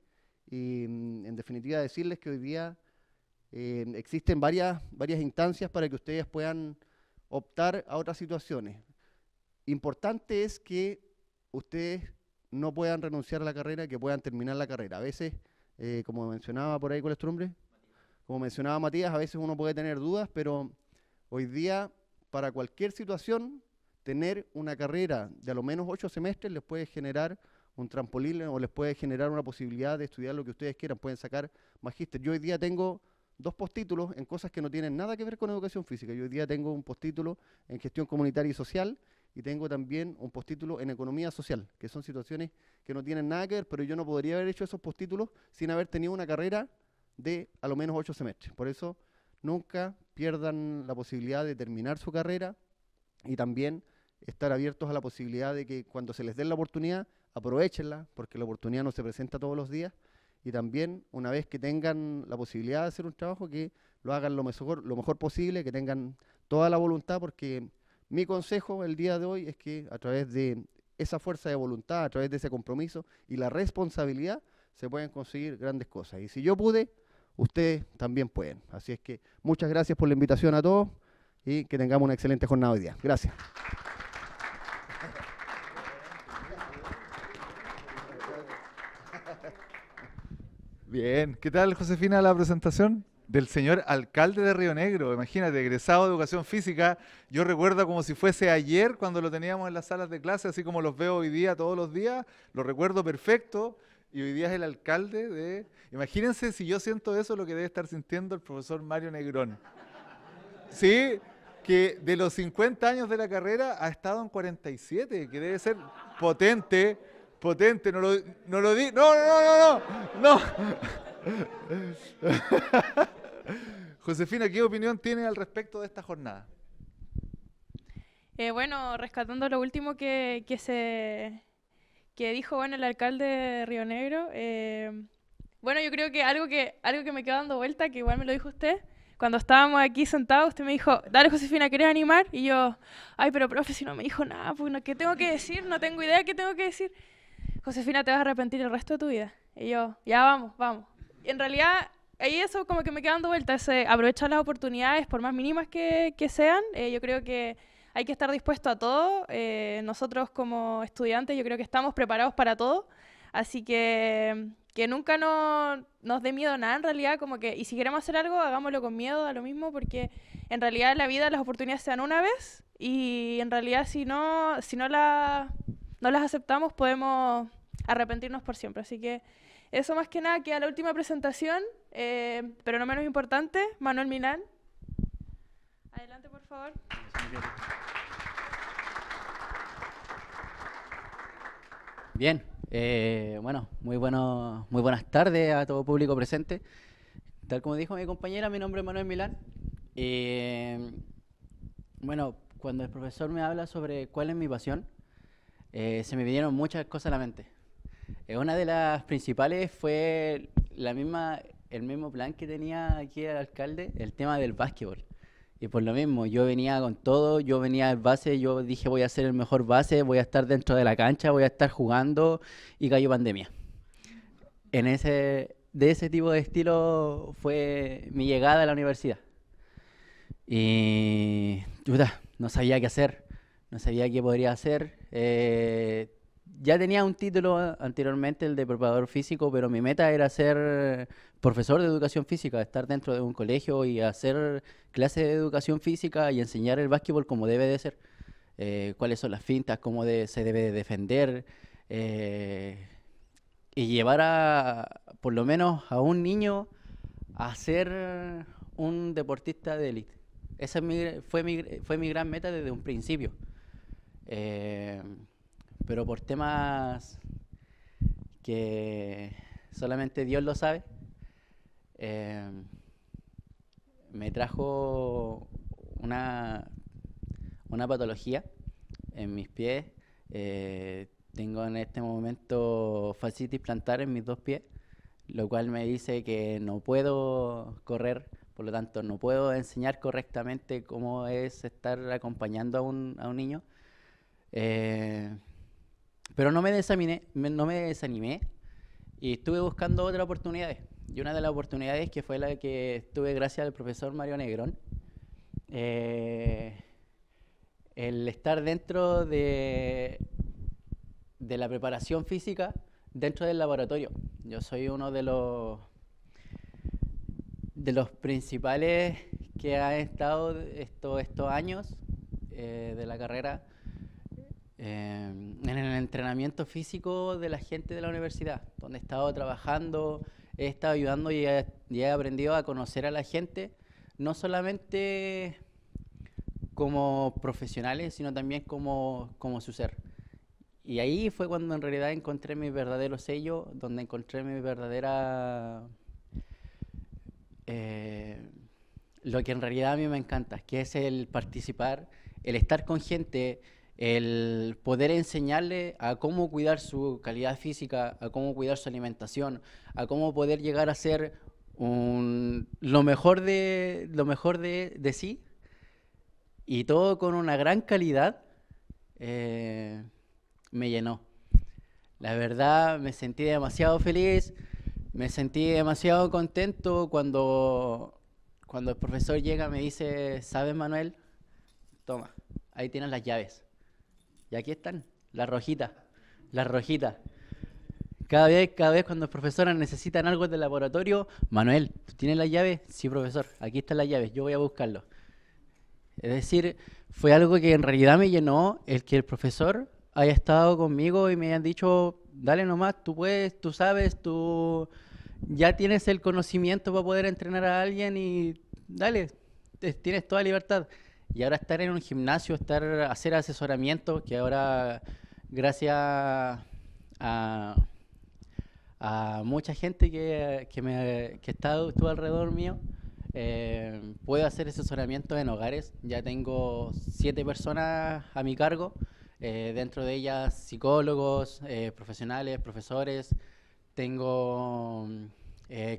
Y mm, en definitiva decirles que hoy día eh, existen varias, varias instancias para que ustedes puedan optar a otras situaciones. Importante es que ustedes no puedan renunciar a la carrera, que puedan terminar la carrera. A veces, eh, como mencionaba por ahí, con Como mencionaba Matías, a veces uno puede tener dudas, pero hoy día, para cualquier situación, tener una carrera de al menos ocho semestres les puede generar un trampolín o les puede generar una posibilidad de estudiar lo que ustedes quieran. Pueden sacar magíster. Yo hoy día tengo dos postítulos en cosas que no tienen nada que ver con educación física. Yo hoy día tengo un postítulo en gestión comunitaria y social y tengo también un postítulo en economía social, que son situaciones que no tienen nada que ver, pero yo no podría haber hecho esos postítulos sin haber tenido una carrera de al menos ocho semestres. Por eso nunca pierdan la posibilidad de terminar su carrera y también estar abiertos a la posibilidad de que cuando se les dé la oportunidad, aprovechenla, porque la oportunidad no se presenta todos los días y también una vez que tengan la posibilidad de hacer un trabajo, que lo hagan lo mejor, lo mejor posible, que tengan toda la voluntad, porque mi consejo el día de hoy es que a través de esa fuerza de voluntad, a través de ese compromiso y la responsabilidad, se pueden conseguir grandes cosas. Y si yo pude, ustedes también pueden. Así es que muchas gracias por la invitación a todos y que tengamos una excelente jornada hoy día. Gracias. Bien, ¿qué tal Josefina la presentación? Del señor alcalde de Río Negro, imagínate, egresado de educación física, yo recuerdo como si fuese ayer cuando lo teníamos en las salas de clase, así como los veo hoy día, todos los días, lo recuerdo perfecto, y hoy día es el alcalde de... Imagínense si yo siento eso, lo que debe estar sintiendo el profesor Mario Negrón. ¿Sí? Que de los 50 años de la carrera ha estado en 47, que debe ser potente potente, no lo, no di. No, no, no, no, no. Josefina, ¿qué opinión tiene al respecto de esta jornada? Eh, bueno, rescatando lo último que, se que dijo bueno, el alcalde de Río Negro, eh, bueno, yo creo que algo que algo que me quedó dando vuelta, que igual me lo dijo usted, cuando estábamos aquí sentados, usted me dijo, dale Josefina, ¿querés animar? Y yo, ay, pero profe, si no me dijo nada, pues, ¿qué tengo que decir? No tengo idea qué tengo que decir. Josefina, te vas a arrepentir el resto de tu vida. Y yo, ya vamos, vamos. Y en realidad, ahí eso como que me queda dando vueltas. aprovecha aprovechar las oportunidades, por más mínimas que, que sean. Eh, yo creo que hay que estar dispuesto a todo. Eh, nosotros como estudiantes yo creo que estamos preparados para todo. Así que que nunca no, nos dé miedo nada en realidad, como que, y si queremos hacer algo, hagámoslo con miedo, a lo mismo, porque en realidad en la vida las oportunidades se dan una vez y en realidad si no, si no la, no las aceptamos, podemos arrepentirnos por siempre. Así que eso más que nada queda la última presentación, eh, pero no menos importante, Manuel Milán. Adelante, por favor. Bien, eh, bueno, muy, bueno, muy buenas tardes a todo público presente. Tal como dijo mi compañera, mi nombre es Manuel Milán. Eh, bueno, cuando el profesor me habla sobre cuál es mi pasión, eh, se me vinieron muchas cosas a la mente. Eh, una de las principales fue la misma, el mismo plan que tenía aquí el alcalde, el tema del básquetbol. Y por lo mismo, yo venía con todo, yo venía al base, yo dije voy a ser el mejor base, voy a estar dentro de la cancha, voy a estar jugando y cayó pandemia. En ese, de ese tipo de estilo fue mi llegada a la universidad. Y duda no sabía qué hacer, no sabía qué podría hacer. Eh, ya tenía un título anteriormente, el de preparador físico, pero mi meta era ser profesor de educación física, estar dentro de un colegio y hacer clases de educación física y enseñar el básquetbol como debe de ser. Eh, cuáles son las fintas, cómo se debe defender. Eh, y llevar a, por lo menos, a un niño a ser un deportista de élite. Esa fue mi gran meta desde un principio. Eh, pero por temas que solamente Dios lo sabe, eh, me trajo una, patología en mis pies. Eh, tengo en este momento fascitis plantar en mis dos pies, lo cual me dice que no puedo correr, por lo tanto no puedo enseñar correctamente cómo es estar acompañando a un niño eh, pero no me, desanimé, no me desanimé y estuve buscando otras oportunidades. Y una de las oportunidades que fue la que tuve gracias al profesor Mario Negrón, eh, el estar dentro de, de la preparación física dentro del laboratorio. Yo soy uno de los de los principales que ha estado estos años eh, de la carrera Em, en el entrenamiento físico de la gente de la universidad, donde he estado trabajando, he estado ayudando y he, aprendido a conocer a la gente, no solamente como profesionales, sino también como, como su ser. Y ahí fue cuando en realidad encontré mi verdadero sello, donde encontré mi verdadera... Eh, lo que en realidad a mí me encanta, que es el participar, el estar con gente, el poder enseñarle a cómo cuidar su calidad física, a cómo cuidar su alimentación, a cómo poder llegar a ser lo mejor, de, lo mejor de, sí y todo con una gran calidad, eh, me llenó. La verdad me sentí demasiado feliz, me sentí demasiado contento cuando, cuando el profesor llega y me dice, ¿sabes Manuel? Toma, ahí tienes las llaves. Y aquí están, las rojitas, las rojitas. Cada vez, cada vez cuando profesoras necesitan algo del laboratorio, Manuel, ¿tú ¿tienes la llave? Sí, profesor, aquí están las llaves, yo voy a buscarlo. Es decir, fue algo que en realidad me llenó el que el profesor haya estado conmigo y me hayan dicho, dale nomás, tú puedes, tú sabes, tú ya tienes el conocimiento para poder entrenar a alguien y dale, tienes toda libertad. Y ahora estar en un gimnasio, estar hacer asesoramiento, que ahora gracias a, mucha gente que, me, que está, estuvo alrededor mío, eh, puedo hacer asesoramiento en hogares. Ya tengo siete personas a mi cargo, eh, dentro de ellas psicólogos, eh, profesionales, profesores. Tengo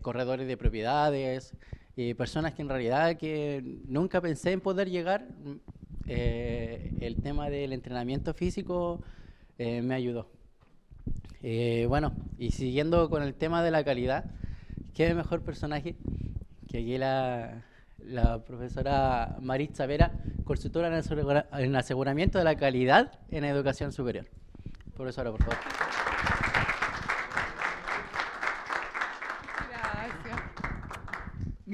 corredores de propiedades, y personas que en realidad que nunca pensé en poder llegar, eh, el tema del entrenamiento físico eh, me ayudó. Eh, bueno, y siguiendo con el tema de la calidad, ¿qué mejor personaje que aquí la, la profesora Maritza Vera, consultora en aseguramiento de la calidad en educación superior? Profesora, por favor.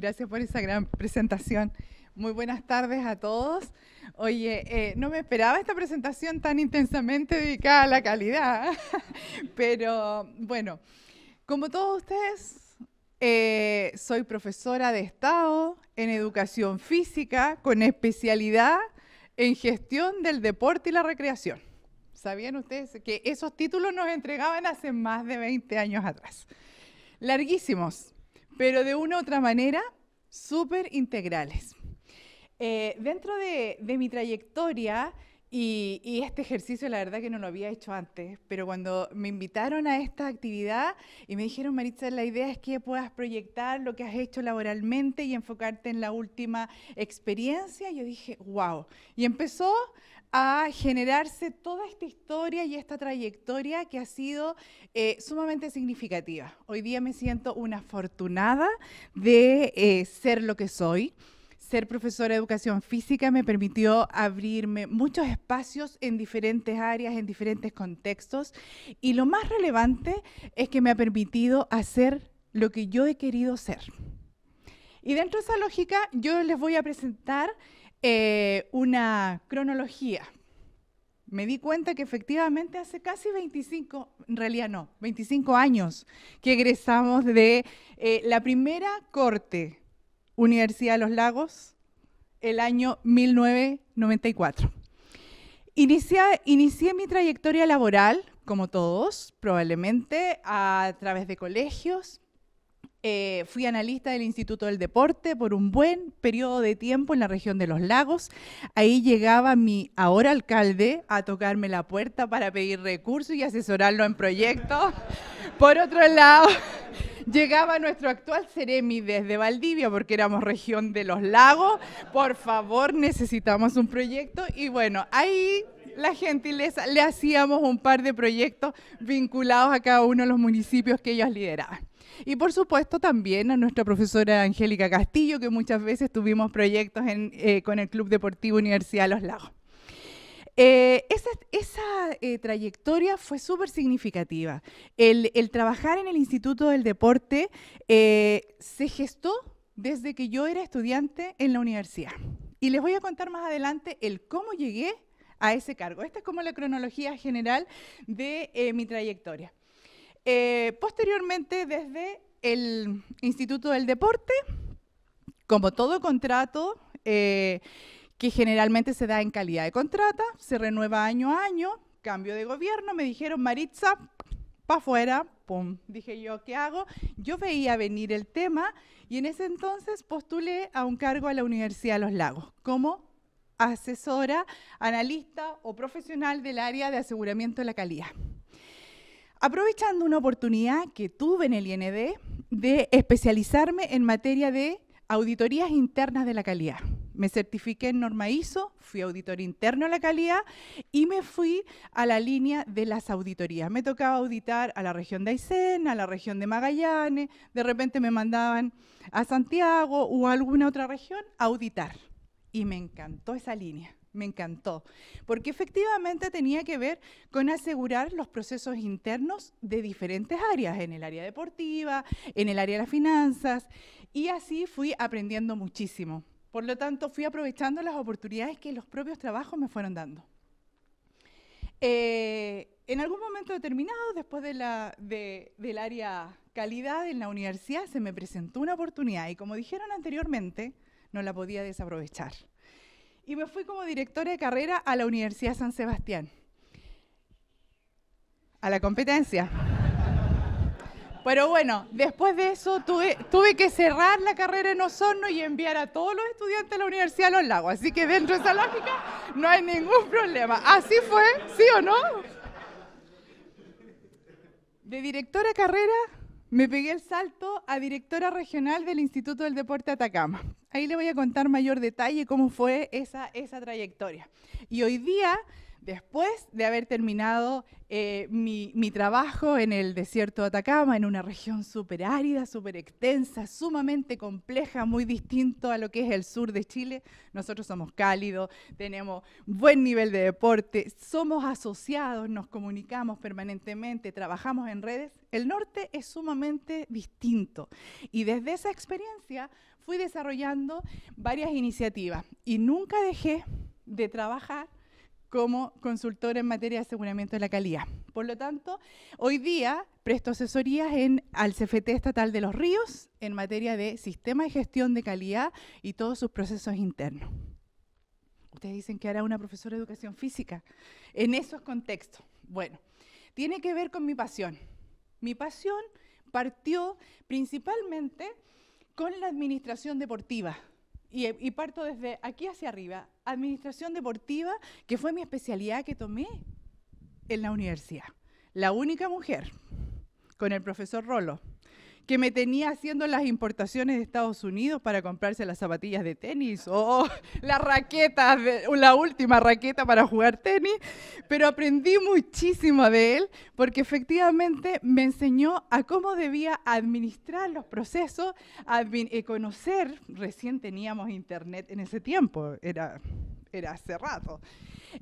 Gracias por esa gran presentación. Muy buenas tardes a todos. Oye, eh, no me esperaba esta presentación tan intensamente dedicada a la calidad, pero bueno, como todos ustedes, eh, soy profesora de Estado en educación física con especialidad en gestión del deporte y la recreación. ¿Sabían ustedes que esos títulos nos entregaban hace más de 20 años atrás? Larguísimos pero de una u otra manera, súper integrales. Eh, dentro de, mi trayectoria y, y, este ejercicio, la verdad que no lo había hecho antes, pero cuando me invitaron a esta actividad y me dijeron, Maritza, la idea es que puedas proyectar lo que has hecho laboralmente y enfocarte en la última experiencia, yo dije, wow. Y empezó a generarse toda esta historia y esta trayectoria que ha sido eh, sumamente significativa. Hoy día me siento una afortunada de eh, ser lo que soy. Ser profesora de educación física me permitió abrirme muchos espacios en diferentes áreas, en diferentes contextos. Y lo más relevante es que me ha permitido hacer lo que yo he querido ser. Y dentro de esa lógica, yo les voy a presentar eh, una cronología. Me di cuenta que efectivamente hace casi 25, en realidad no, 25 años que egresamos de eh, la primera corte Universidad de los Lagos, el año 1994. inicié mi trayectoria laboral, como todos, probablemente a través de colegios, eh, fui analista del Instituto del Deporte por un buen periodo de tiempo en la región de los lagos. Ahí llegaba mi ahora alcalde a tocarme la puerta para pedir recursos y asesorarlo en proyectos. Por otro lado, llegaba nuestro actual Ceremi desde Valdivia, porque éramos región de los lagos. Por favor, necesitamos un proyecto. Y bueno, ahí la gentileza, le hacíamos un par de proyectos vinculados a cada uno de los municipios que ellos lideraban. Y por supuesto también a nuestra profesora Angélica Castillo, que muchas veces tuvimos proyectos eh, con el Club Deportivo Universidad Los Lagos. Eh, esa, eh, trayectoria fue súper significativa. El, el, trabajar en el Instituto del Deporte se gestó desde que yo era estudiante en la universidad. Y les voy a contar más adelante el cómo llegué a ese cargo. Esta es como la cronología general de mi trayectoria. Eh, posteriormente, desde el Instituto del Deporte, como todo contrato, eh, que generalmente se da en calidad de contrata, se renueva año a año, cambio de gobierno, me dijeron Maritza, para afuera, dije yo, ¿qué hago? Yo veía venir el tema y en ese entonces postulé a un cargo a la Universidad de Los Lagos como asesora, analista o profesional del área de aseguramiento de la calidad aprovechando una oportunidad que tuve en el IND de especializarme en materia de auditorías internas de la calidad. Me certifiqué en norma ISO, fui auditor interno de la calidad y me fui a la línea de las auditorías. Me tocaba auditar a la región de Aysén, a la región de Magallanes, de repente me mandaban a Santiago o a alguna otra región a auditar. Y me encantó esa línea me encantó, porque efectivamente tenía que ver con asegurar los procesos internos de diferentes áreas, en el área deportiva, en el área de las finanzas, y así fui aprendiendo muchísimo. Por lo tanto, fui aprovechando las oportunidades que los propios trabajos me fueron dando. Eh, en algún momento determinado, después de la, del área calidad en la universidad, se me presentó una oportunidad y como dijeron anteriormente, no la podía desaprovechar y me fui como directora de carrera a la Universidad San Sebastián. A la competencia. Pero bueno, después de eso tuve, que cerrar la carrera en Osorno y enviar a todos los estudiantes a la Universidad a Los Lagos. Así que dentro de esa lógica no hay ningún problema. Así fue, ¿sí o no? De directora de carrera me pegué el salto a directora regional del Instituto del Deporte Atacama. Ahí le voy a contar mayor detalle cómo fue esa, esa trayectoria. Y hoy día Después de haber terminado eh, mi, trabajo en el desierto de Atacama, en una región súper árida, súper extensa, sumamente compleja, muy distinto a lo que es el sur de Chile, nosotros somos cálidos, tenemos buen nivel de deporte, somos asociados, nos comunicamos permanentemente, trabajamos en redes. El norte es sumamente distinto y desde esa experiencia fui desarrollando varias iniciativas y nunca dejé de trabajar como consultora en materia de aseguramiento de la calidad. Por lo tanto, hoy día presto asesorías en, al CFT Estatal de los Ríos en materia de sistema de gestión de calidad y todos sus procesos internos. Ustedes dicen que hará una profesora de educación física. En esos contextos, bueno, tiene que ver con mi pasión. Mi pasión partió principalmente con la administración deportiva y, parto desde aquí hacia arriba, administración deportiva, que fue mi especialidad que tomé en la universidad. La única mujer con el profesor Rolo que me tenía haciendo las importaciones de Estados Unidos para comprarse las zapatillas de tenis o la raqueta, la última raqueta para jugar tenis, pero aprendí muchísimo de él porque efectivamente me enseñó a cómo debía administrar los procesos, y eh, conocer, recién teníamos internet en ese tiempo, era, era hace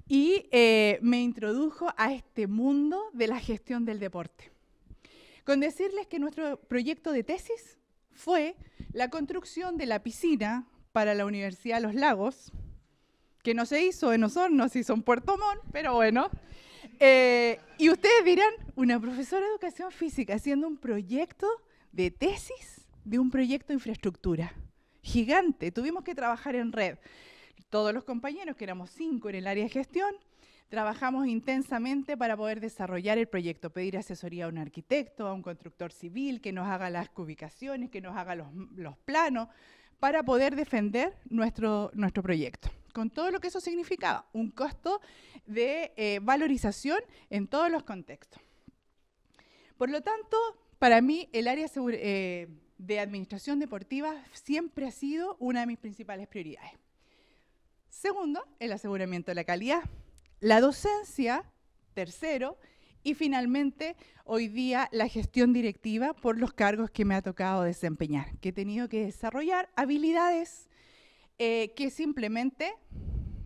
y eh, me introdujo a este mundo de la gestión del deporte con decirles que nuestro proyecto de tesis fue la construcción de la piscina para la Universidad Los Lagos, que no se hizo en Osorno, se hizo en Puerto Montt, pero bueno. Eh, y ustedes dirán, una profesora de educación física haciendo un proyecto de tesis de un proyecto de infraestructura. Gigante, tuvimos que trabajar en red. Todos los compañeros, que éramos cinco en el área de gestión, Trabajamos intensamente para poder desarrollar el proyecto, pedir asesoría a un arquitecto, a un constructor civil, que nos haga las ubicaciones, que nos haga los, planos, para poder defender nuestro, nuestro proyecto con todo lo que eso significaba, un costo de eh, valorización en todos los contextos. Por lo tanto, para mí el área eh, de administración deportiva siempre ha sido una de mis principales prioridades. Segundo, el aseguramiento de la calidad la docencia, tercero, y finalmente hoy día la gestión directiva por los cargos que me ha tocado desempeñar, que he tenido que desarrollar habilidades eh, que simplemente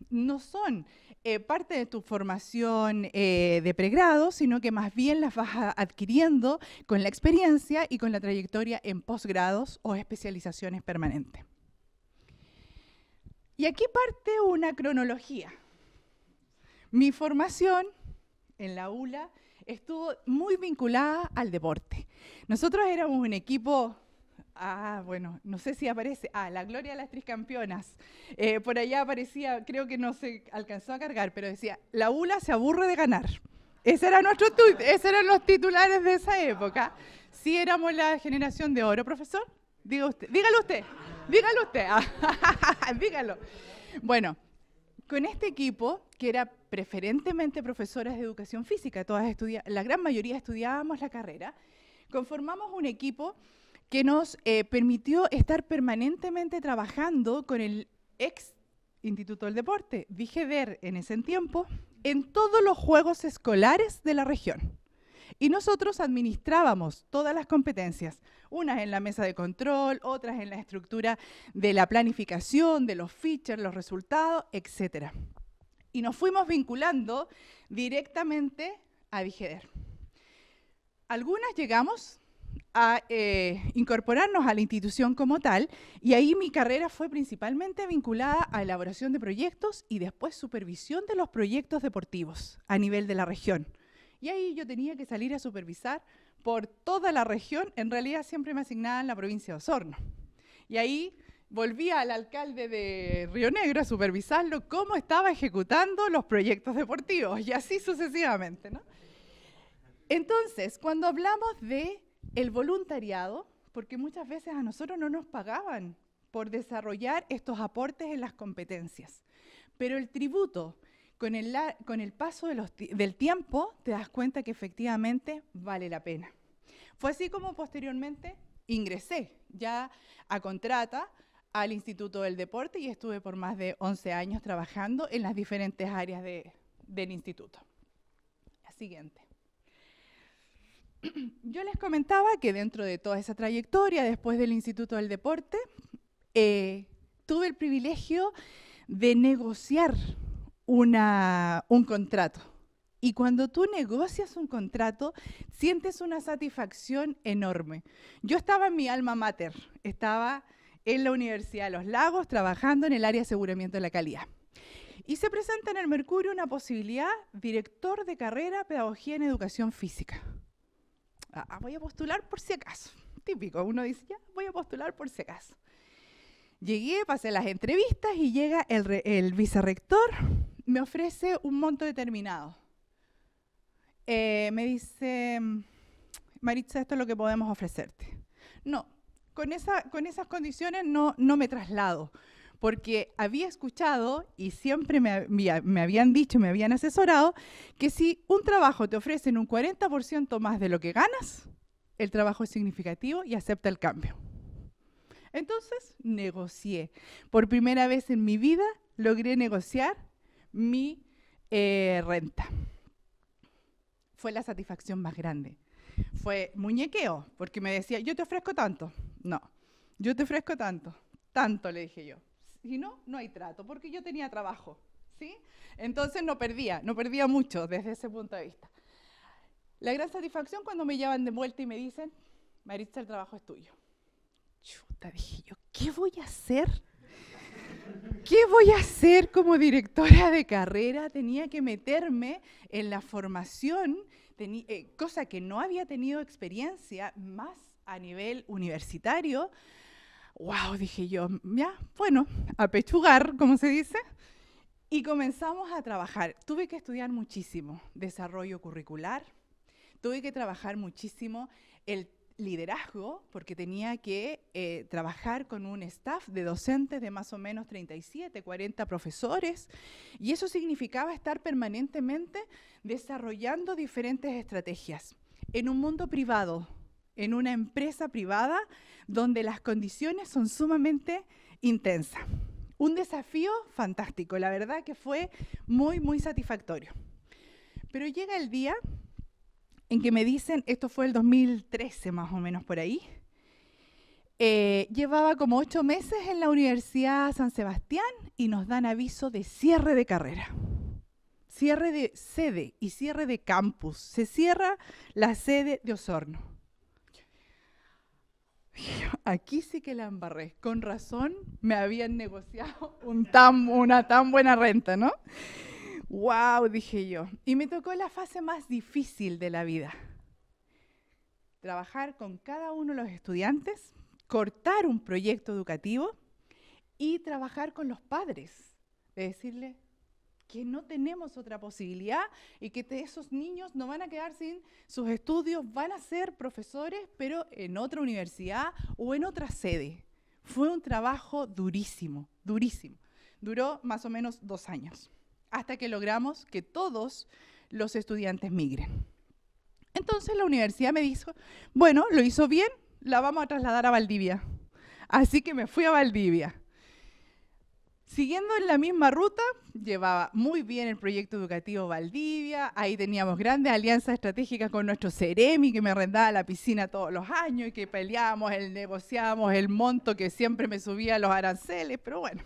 no son eh, parte de tu formación eh, de pregrado, sino que más bien las vas adquiriendo con la experiencia y con la trayectoria en posgrados o especializaciones permanentes. Y aquí parte una cronología mi formación en la ULA estuvo muy vinculada al deporte. Nosotros éramos un equipo Ah, bueno, no sé si aparece. Ah, la gloria de las tres campeonas. Eh, por allá aparecía, creo que no se alcanzó a cargar, pero decía, la ULA se aburre de ganar. Ese era nuestro esos eran los titulares de esa época. Sí éramos la generación de oro, profesor. Diga usted, dígalo usted, dígalo usted, dígalo. Bueno, con este equipo, que era preferentemente profesoras de educación física, todas la gran mayoría estudiábamos la carrera, conformamos un equipo que nos eh, permitió estar permanentemente trabajando con el ex Instituto del Deporte, ver en ese tiempo, en todos los juegos escolares de la región. Y nosotros administrábamos todas las competencias, unas en la mesa de control, otras en la estructura de la planificación, de los features, los resultados, etc. Y nos fuimos vinculando directamente a Vigeder. Algunas llegamos a eh, incorporarnos a la institución como tal y ahí mi carrera fue principalmente vinculada a elaboración de proyectos y después supervisión de los proyectos deportivos a nivel de la región. Y ahí yo tenía que salir a supervisar por toda la región. En realidad siempre me asignaban la provincia de Osorno. Y ahí volvía al alcalde de Río Negro a supervisarlo cómo estaba ejecutando los proyectos deportivos y así sucesivamente. Entonces, cuando hablamos de el voluntariado, porque muchas veces a nosotros no nos pagaban por desarrollar estos aportes en las competencias, pero el tributo con el, paso del tiempo te das cuenta que efectivamente vale la pena. Fue así como posteriormente ingresé ya a contrata al Instituto del Deporte y estuve por más de 11 años trabajando en las diferentes áreas del instituto. La siguiente. Yo les comentaba que dentro de toda esa trayectoria, después del Instituto del Deporte, eh, tuve el privilegio de negociar una, un contrato. Y cuando tú negocias un contrato, sientes una satisfacción enorme. Yo estaba en mi alma mater, estaba en la Universidad de los Lagos trabajando en el área de aseguramiento de la calidad. Y se presenta en el Mercurio una posibilidad, director de carrera, pedagogía en educación física. Ah, ah, voy a postular por si acaso. Típico, uno dice, ya, voy a postular por si acaso. Llegué, pasé las entrevistas y llega el, el vicerrector me ofrece un monto determinado. Eh, me dice, Maritza, esto es lo que podemos ofrecerte. No, con, esa, con esas condiciones no, no me traslado, porque había escuchado y siempre me, me habían dicho, me habían asesorado, que si un trabajo te ofrece un 40% más de lo que ganas, el trabajo es significativo y acepta el cambio. Entonces negocié. Por primera vez en mi vida logré negociar mi eh, renta. Fue la satisfacción más grande. Fue muñequeo, porque me decía, yo te ofrezco tanto. No, yo te ofrezco tanto. Tanto, le dije yo. Si no, no hay trato, porque yo tenía trabajo. ¿sí? Entonces no perdía, no perdía mucho desde ese punto de vista. La gran satisfacción cuando me llevan de vuelta y me dicen, Maritza, el trabajo es tuyo. Chuta, dije yo, ¿qué voy a hacer? ¿qué voy a hacer como directora de carrera? Tenía que meterme en la formación, eh, cosa que no había tenido experiencia más a nivel universitario. Wow, dije yo, ya, bueno, a pechugar, como se dice. Y comenzamos a trabajar. Tuve que estudiar muchísimo desarrollo curricular, tuve que trabajar muchísimo el liderazgo, porque tenía que eh, trabajar con un staff de docentes de más o menos 37, 40 profesores, y eso significaba estar permanentemente desarrollando diferentes estrategias en un mundo privado, en una empresa privada, donde las condiciones son sumamente intensas. Un desafío fantástico, la verdad que fue muy, muy satisfactorio. Pero llega el día en que me dicen, esto fue el 2013 más o menos por ahí, eh, llevaba como ocho meses en la Universidad San Sebastián y nos dan aviso de cierre de carrera. Cierre de sede y cierre de campus. Se cierra la sede de Osorno. Aquí sí que la embarré. Con razón me habían negociado una tan buena renta, ¿no? Wow, dije yo. Y me tocó la fase más difícil de la vida. Trabajar con cada uno de los estudiantes, cortar un proyecto educativo y trabajar con los padres, de decirle que no tenemos otra posibilidad y que esos niños no van a quedar sin sus estudios, van a ser profesores, pero en otra universidad o en otra sede. Fue un trabajo durísimo, durísimo. Duró más o menos dos años hasta que logramos que todos los estudiantes migren. Entonces la universidad me dijo, bueno, lo hizo bien, la vamos a trasladar a Valdivia. Así que me fui a Valdivia. Siguiendo en la misma ruta, llevaba muy bien el proyecto educativo Valdivia, ahí teníamos grandes alianzas estratégicas con nuestro Ceremi, que me arrendaba la piscina todos los años y que peleábamos, el negociábamos, el monto que siempre me subía los aranceles, pero bueno.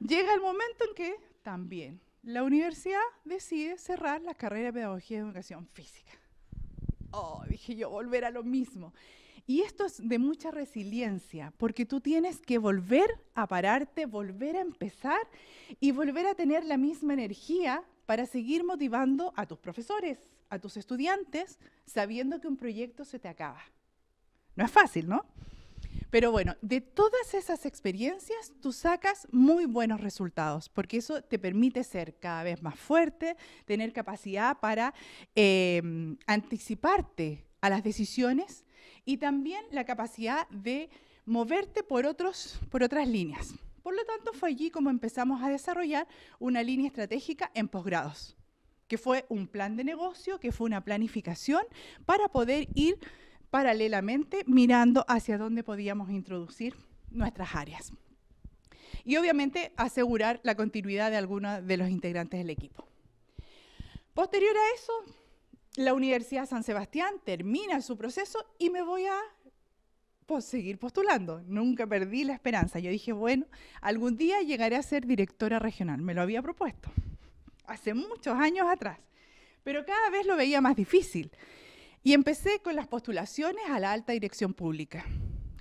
Llega el momento en que también. La universidad decide cerrar la carrera de Pedagogía de Educación Física. Oh, dije yo, volver a lo mismo. Y esto es de mucha resiliencia, porque tú tienes que volver a pararte, volver a empezar y volver a tener la misma energía para seguir motivando a tus profesores, a tus estudiantes, sabiendo que un proyecto se te acaba. No es fácil, ¿no? Pero bueno, de todas esas experiencias tú sacas muy buenos resultados, porque eso te permite ser cada vez más fuerte, tener capacidad para em, anticiparte a las decisiones y también la capacidad de moverte por, por otras líneas. Por lo tanto, fue allí como empezamos a desarrollar una línea estratégica en posgrados, que fue un plan de negocio, que fue una planificación para poder ir paralelamente mirando hacia dónde podíamos introducir nuestras áreas. Y obviamente asegurar la continuidad de algunos de los integrantes del equipo. Posterior a eso, la Universidad San Sebastián termina su proceso y me voy a seguir postulando. Nunca perdí la esperanza. Yo dije, bueno, algún día llegaré a ser directora regional. Me lo había propuesto hace muchos años atrás, pero cada vez lo veía más difícil. Y empecé con las postulaciones a la alta dirección pública.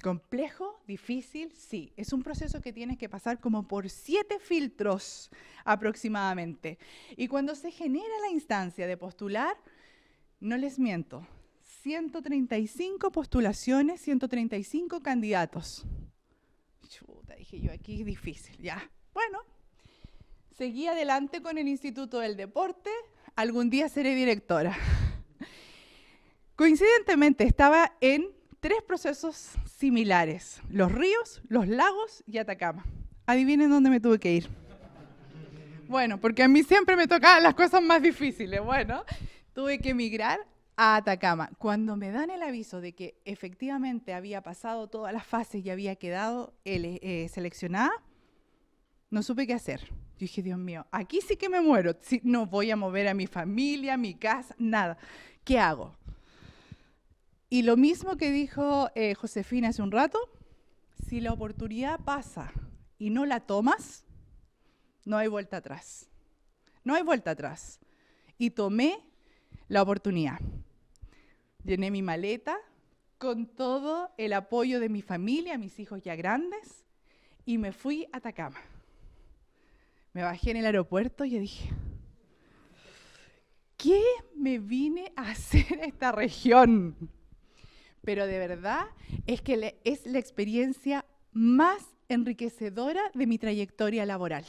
Complejo, difícil, sí. Es un proceso que tienes que pasar como por siete filtros aproximadamente. Y cuando se genera la instancia de postular, no les miento, 135 postulaciones, 135 candidatos. Chuta, dije yo, aquí es difícil, ya. Bueno, seguí adelante con el Instituto del Deporte, algún día seré directora. Coincidentemente, estaba en tres procesos similares, los ríos, los lagos y Atacama. Adivinen dónde me tuve que ir. Bueno, porque a mí siempre me tocaban las cosas más difíciles. Bueno, tuve que emigrar a Atacama. Cuando me dan el aviso de que efectivamente había pasado todas las fases y había quedado eh, eh, seleccionada, no supe qué hacer. Yo dije, Dios mío, aquí sí que me muero. no voy a mover a mi familia, mi casa, nada. ¿Qué hago? Y lo mismo que dijo eh, Josefina hace un rato, si la oportunidad pasa y no la tomas, no hay vuelta atrás. No hay vuelta atrás. Y tomé la oportunidad. Llené mi maleta con todo el apoyo de mi familia, mis hijos ya grandes, y me fui a Atacama. Me bajé en el aeropuerto y dije, ¿qué me vine a hacer a esta región? pero de verdad es que es la experiencia más enriquecedora de mi trayectoria laboral,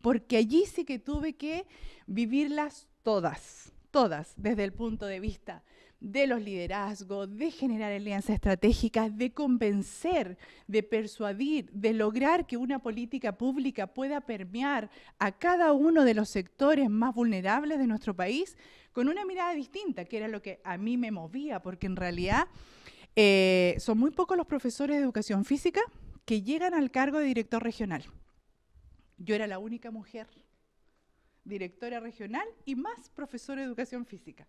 porque allí sí que tuve que vivirlas todas, todas, desde el punto de vista de los liderazgos, de generar alianzas estratégicas, de convencer, de persuadir, de lograr que una política pública pueda permear a cada uno de los sectores más vulnerables de nuestro país con una mirada distinta, que era lo que a mí me movía, porque en realidad eh, son muy pocos los profesores de educación física que llegan al cargo de director regional. Yo era la única mujer directora regional y más profesora de educación física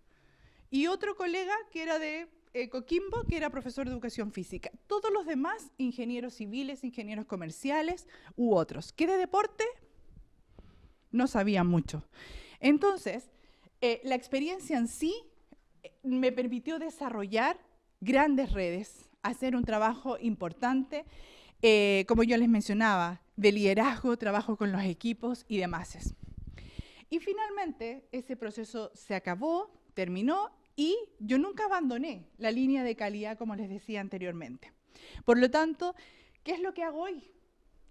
y otro colega que era de eh, Coquimbo, que era profesor de educación física. Todos los demás, ingenieros civiles, ingenieros comerciales u otros. ¿Qué de deporte? No sabía mucho. Entonces, eh, la experiencia en sí eh, me permitió desarrollar grandes redes, hacer un trabajo importante, como yo les mencionaba, de liderazgo, trabajo con los equipos y demás. Y finalmente ese proceso se acabó, terminó y yo nunca abandoné la línea de calidad, como les decía anteriormente. Por lo tanto, ¿qué es lo que hago hoy?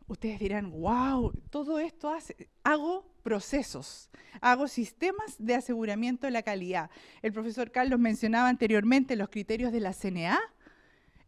Ustedes dirán, wow, todo esto hace, hago procesos, hago sistemas de aseguramiento de la calidad. El profesor Carlos mencionaba anteriormente los criterios de la CNA,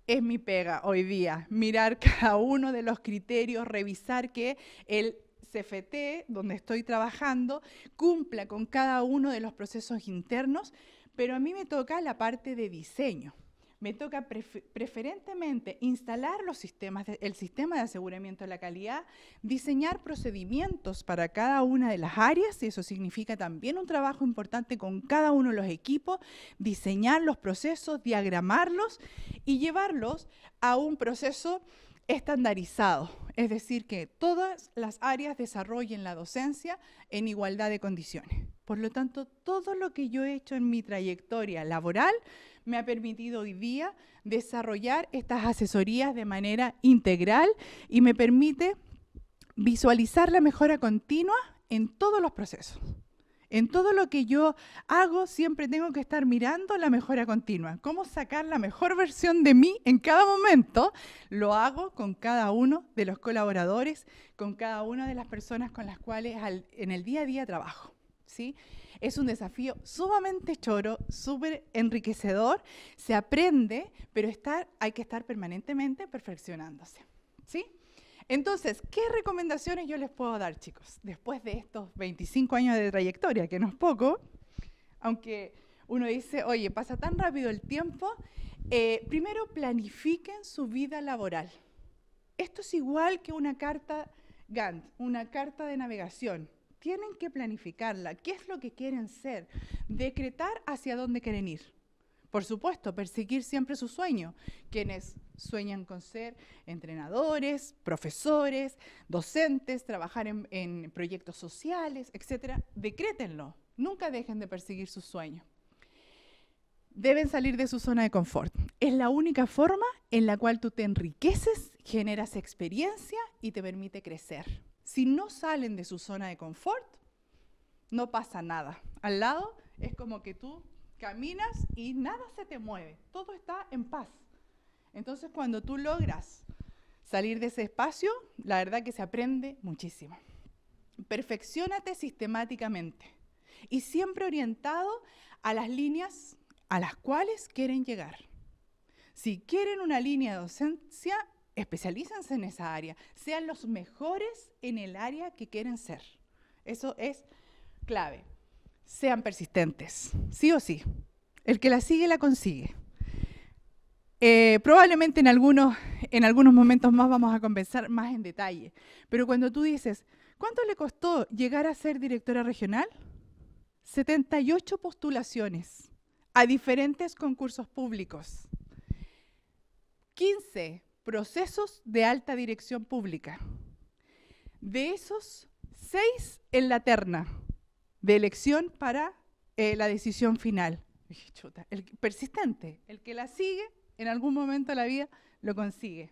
es mi pega hoy día, mirar cada uno de los criterios, revisar que el CFT, donde estoy trabajando, cumpla con cada uno de los procesos internos pero a mí me toca la parte de diseño. Me toca preferentemente instalar los sistemas, el sistema de aseguramiento de la calidad, diseñar procedimientos para cada una de las áreas, y eso significa también un trabajo importante con cada uno de los equipos, diseñar los procesos, diagramarlos y llevarlos a un proceso estandarizado, es decir, que todas las áreas desarrollen la docencia en igualdad de condiciones. Por lo tanto, todo lo que yo he hecho en mi trayectoria laboral me ha permitido hoy día desarrollar estas asesorías de manera integral y me permite visualizar la mejora continua en todos los procesos. En todo lo que yo hago siempre tengo que estar mirando la mejora continua, cómo sacar la mejor versión de mí en cada momento. Lo hago con cada uno de los colaboradores, con cada una de las personas con las cuales en el día a día trabajo. Es un desafío sumamente choro, súper enriquecedor, se aprende, pero hay que estar permanentemente perfeccionándose, ¿sí? Entonces, ¿qué recomendaciones yo les puedo dar, chicos? Después de estos 25 años de trayectoria, que no es poco, aunque uno dice, oye, pasa tan rápido el tiempo, eh, primero planifiquen su vida laboral. Esto es igual que una carta Gantt, una carta de navegación tienen que planificarla, qué es lo que quieren ser, decretar hacia dónde quieren ir. Por supuesto, perseguir siempre su sueño. Quienes sueñan con ser entrenadores, profesores, docentes, trabajar en, proyectos sociales, etcétera, decrétenlo. Nunca dejen de perseguir su sueño. Deben salir de su zona de confort. Es la única forma en la cual tú te enriqueces, generas experiencia y te permite crecer. Si no salen de su zona de confort, no pasa nada. Al lado es como que tú caminas y nada se te mueve, todo está en paz. Entonces cuando tú logras salir de ese espacio, la verdad que se aprende muchísimo. Perfeccionate sistemáticamente y siempre orientado a las líneas a las cuales quieren llegar. Si quieren una línea de docencia, especialícense en esa área, sean los mejores en el área que quieren ser. Eso es clave. Sean persistentes, sí o sí. El que la sigue, la consigue. Eh, probablemente en algunos, en algunos momentos más vamos a conversar más en detalle, pero cuando tú dices, ¿cuánto le costó llegar a ser directora regional? 78 postulaciones a diferentes concursos públicos. 15 procesos de alta dirección pública. De esos, seis en la terna de elección para eh, la decisión final. el persistente, el que la sigue, en algún momento de la vida lo consigue.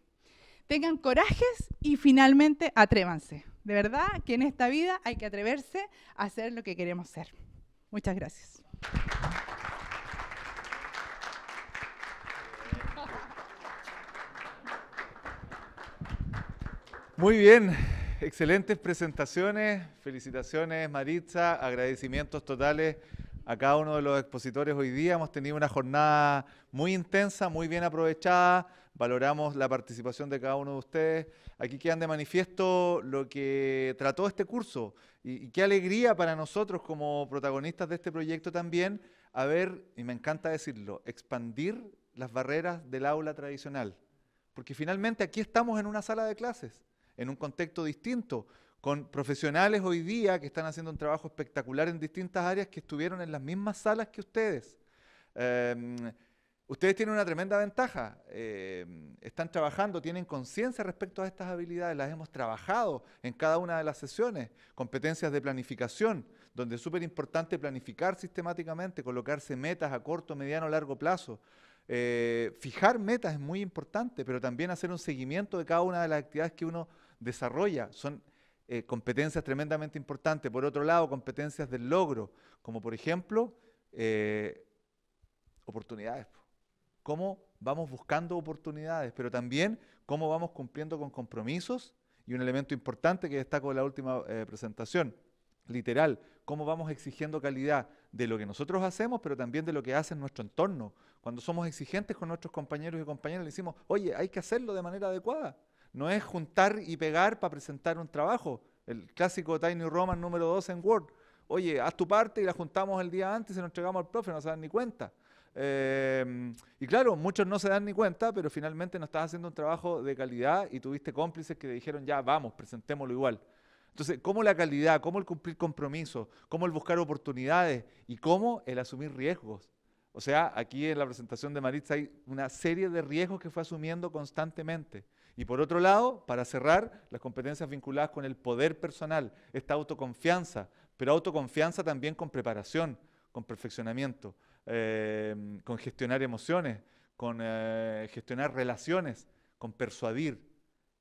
Tengan corajes y finalmente atrévanse. De verdad que en esta vida hay que atreverse a hacer lo que queremos ser. Muchas gracias. Muy bien, excelentes presentaciones, felicitaciones Maritza, agradecimientos totales a cada uno de los expositores hoy día. Hemos tenido una jornada muy intensa, muy bien aprovechada. Valoramos la participación de cada uno de ustedes. Aquí quedan de manifiesto lo que trató este curso y, qué alegría para nosotros como protagonistas de este proyecto también a ver, y me encanta decirlo, expandir las barreras del aula tradicional. Porque finalmente aquí estamos en una sala de clases en un contexto distinto, con profesionales hoy día que están haciendo un trabajo espectacular en distintas áreas que estuvieron en las mismas salas que ustedes. Em, ustedes tienen una tremenda ventaja, em, están trabajando, tienen conciencia respecto a estas habilidades, las hemos trabajado en cada una de las sesiones, competencias de planificación, donde es súper importante planificar sistemáticamente, colocarse metas a corto, mediano, largo plazo. Eh, fijar metas es muy importante, pero también hacer un seguimiento de cada una de las actividades que uno desarrolla. Son eh, competencias tremendamente importantes. Por otro lado, competencias del logro, como por ejemplo eh, oportunidades. ¿Cómo vamos buscando oportunidades? Pero también cómo vamos cumpliendo con compromisos y un elemento importante que destaco en la última eh, presentación, literal, cómo vamos exigiendo calidad de lo que nosotros hacemos, pero también de lo que hace nuestro entorno. Cuando somos exigentes con nuestros compañeros y compañeras, le decimos, oye, hay que hacerlo de manera adecuada. No es juntar y pegar para presentar un trabajo. El clásico Tiny Roman número 2 en Word. Oye, haz tu parte y la juntamos el día antes y se nos entregamos al profe, no se dan ni cuenta. Em, y claro, muchos no se dan ni cuenta, pero finalmente no estás haciendo un trabajo de calidad y tuviste cómplices que te dijeron, ya, vamos, presentémoslo igual. Entonces, cómo la calidad, cómo el cumplir compromisos, cómo el buscar oportunidades y cómo el asumir riesgos. O sea, aquí en la presentación de Maritza hay una serie de riesgos que fue asumiendo constantemente. Y por otro lado, para cerrar, las competencias vinculadas con el poder personal, esta autoconfianza, pero autoconfianza también con preparación, con perfeccionamiento, eh, con gestionar emociones, con eh, gestionar relaciones, con persuadir.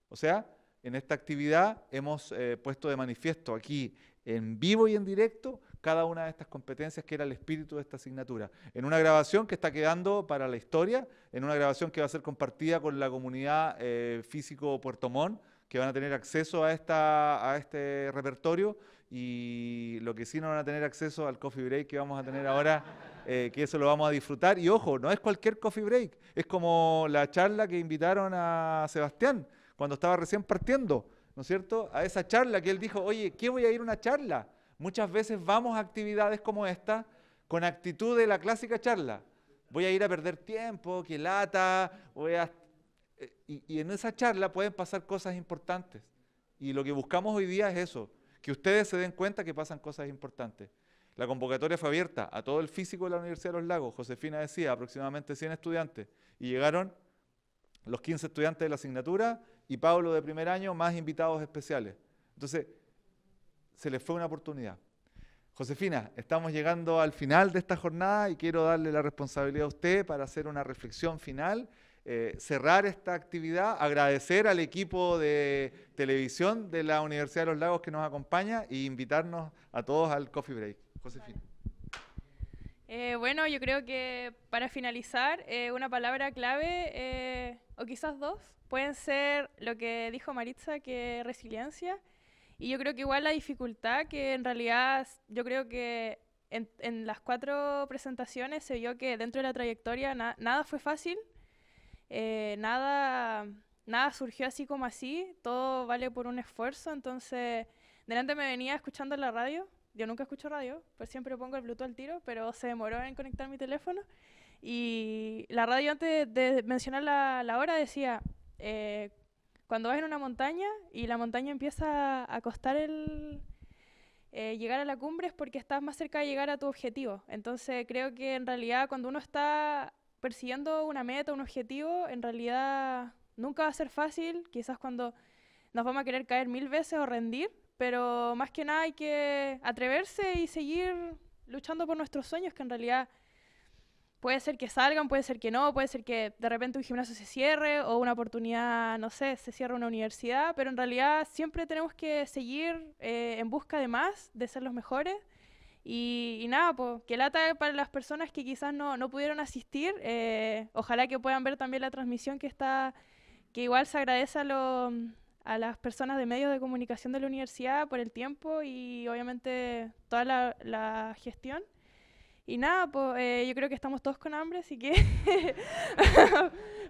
O sea, en esta actividad hemos eh, puesto de manifiesto aquí en vivo y en directo cada una de estas competencias que era el espíritu de esta asignatura. En una grabación que está quedando para la historia, en una grabación que va a ser compartida con la comunidad eh, físico Puerto Montt, que van a tener acceso a, esta, a este repertorio y lo que sí no van a tener acceso al coffee break que vamos a tener ahora, eh, que eso lo vamos a disfrutar. Y ojo, no es cualquier coffee break, es como la charla que invitaron a Sebastián cuando estaba recién partiendo, ¿no es cierto? A esa charla que él dijo, oye, ¿qué voy a ir a una charla? Muchas veces vamos a actividades como esta con actitud de la clásica charla. Voy a ir a perder tiempo, que lata, voy a... Eh, y, en esa charla pueden pasar cosas importantes. Y lo que buscamos hoy día es eso, que ustedes se den cuenta que pasan cosas importantes. La convocatoria fue abierta a todo el físico de la Universidad de los Lagos. Josefina decía aproximadamente 100 estudiantes y llegaron los 15 estudiantes de la asignatura y Pablo de primer año más invitados especiales. Entonces, se le fue una oportunidad. Josefina, estamos llegando al final de esta jornada y quiero darle la responsabilidad a usted para hacer una reflexión final, eh, cerrar esta actividad, agradecer al equipo de televisión de la Universidad de los Lagos que nos acompaña y e invitarnos a todos al coffee break. Josefina. Eh, bueno, yo creo que para finalizar, eh, una palabra clave, o quizás dos, pueden ser lo que dijo Maritza, que resiliencia y yo creo que igual la dificultad que en realidad yo creo que en, las cuatro presentaciones se vio que dentro de la trayectoria nada fue fácil, eh, nada, nada surgió así como así, todo vale por un esfuerzo, entonces delante me venía escuchando la radio, yo nunca escucho radio, pues siempre pongo el Bluetooth al tiro, pero se demoró en conectar mi teléfono y la radio antes de mencionar la, hora decía... Eh, cuando vas en una montaña y la montaña empieza a costar el, eh, llegar a la cumbre es porque estás más cerca de llegar a tu objetivo. Entonces creo que en realidad cuando uno está persiguiendo una meta, un objetivo, en realidad nunca va a ser fácil, quizás cuando nos vamos a querer caer mil veces o rendir, pero más que nada hay que atreverse y seguir luchando por nuestros sueños, que en realidad puede ser que salgan, puede ser que no, puede ser que de repente un gimnasio se cierre o una oportunidad, no sé, se cierre una universidad, pero en realidad siempre tenemos que seguir eh, en busca de más, de ser los mejores. Y, nada, pues que lata eh, para las personas que quizás no, pudieron asistir. Eh, ojalá que puedan ver también la transmisión que está, que igual se agradece a, las personas de medios de comunicación de la universidad por el tiempo y obviamente toda la gestión. Y nada, eh, yo creo que estamos todos con hambre, así que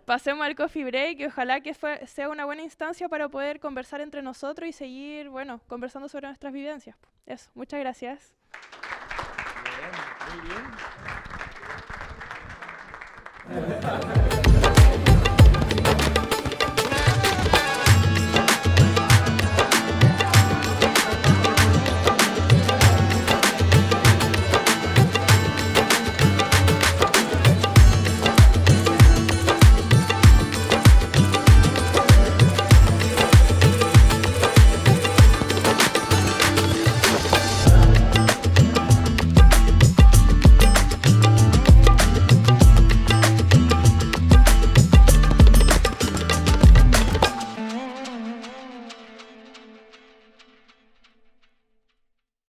pasemos al coffee break y ojalá que fue, sea una buena instancia para poder conversar entre nosotros y seguir, bueno, conversando sobre nuestras vivencias. Eso, muchas gracias.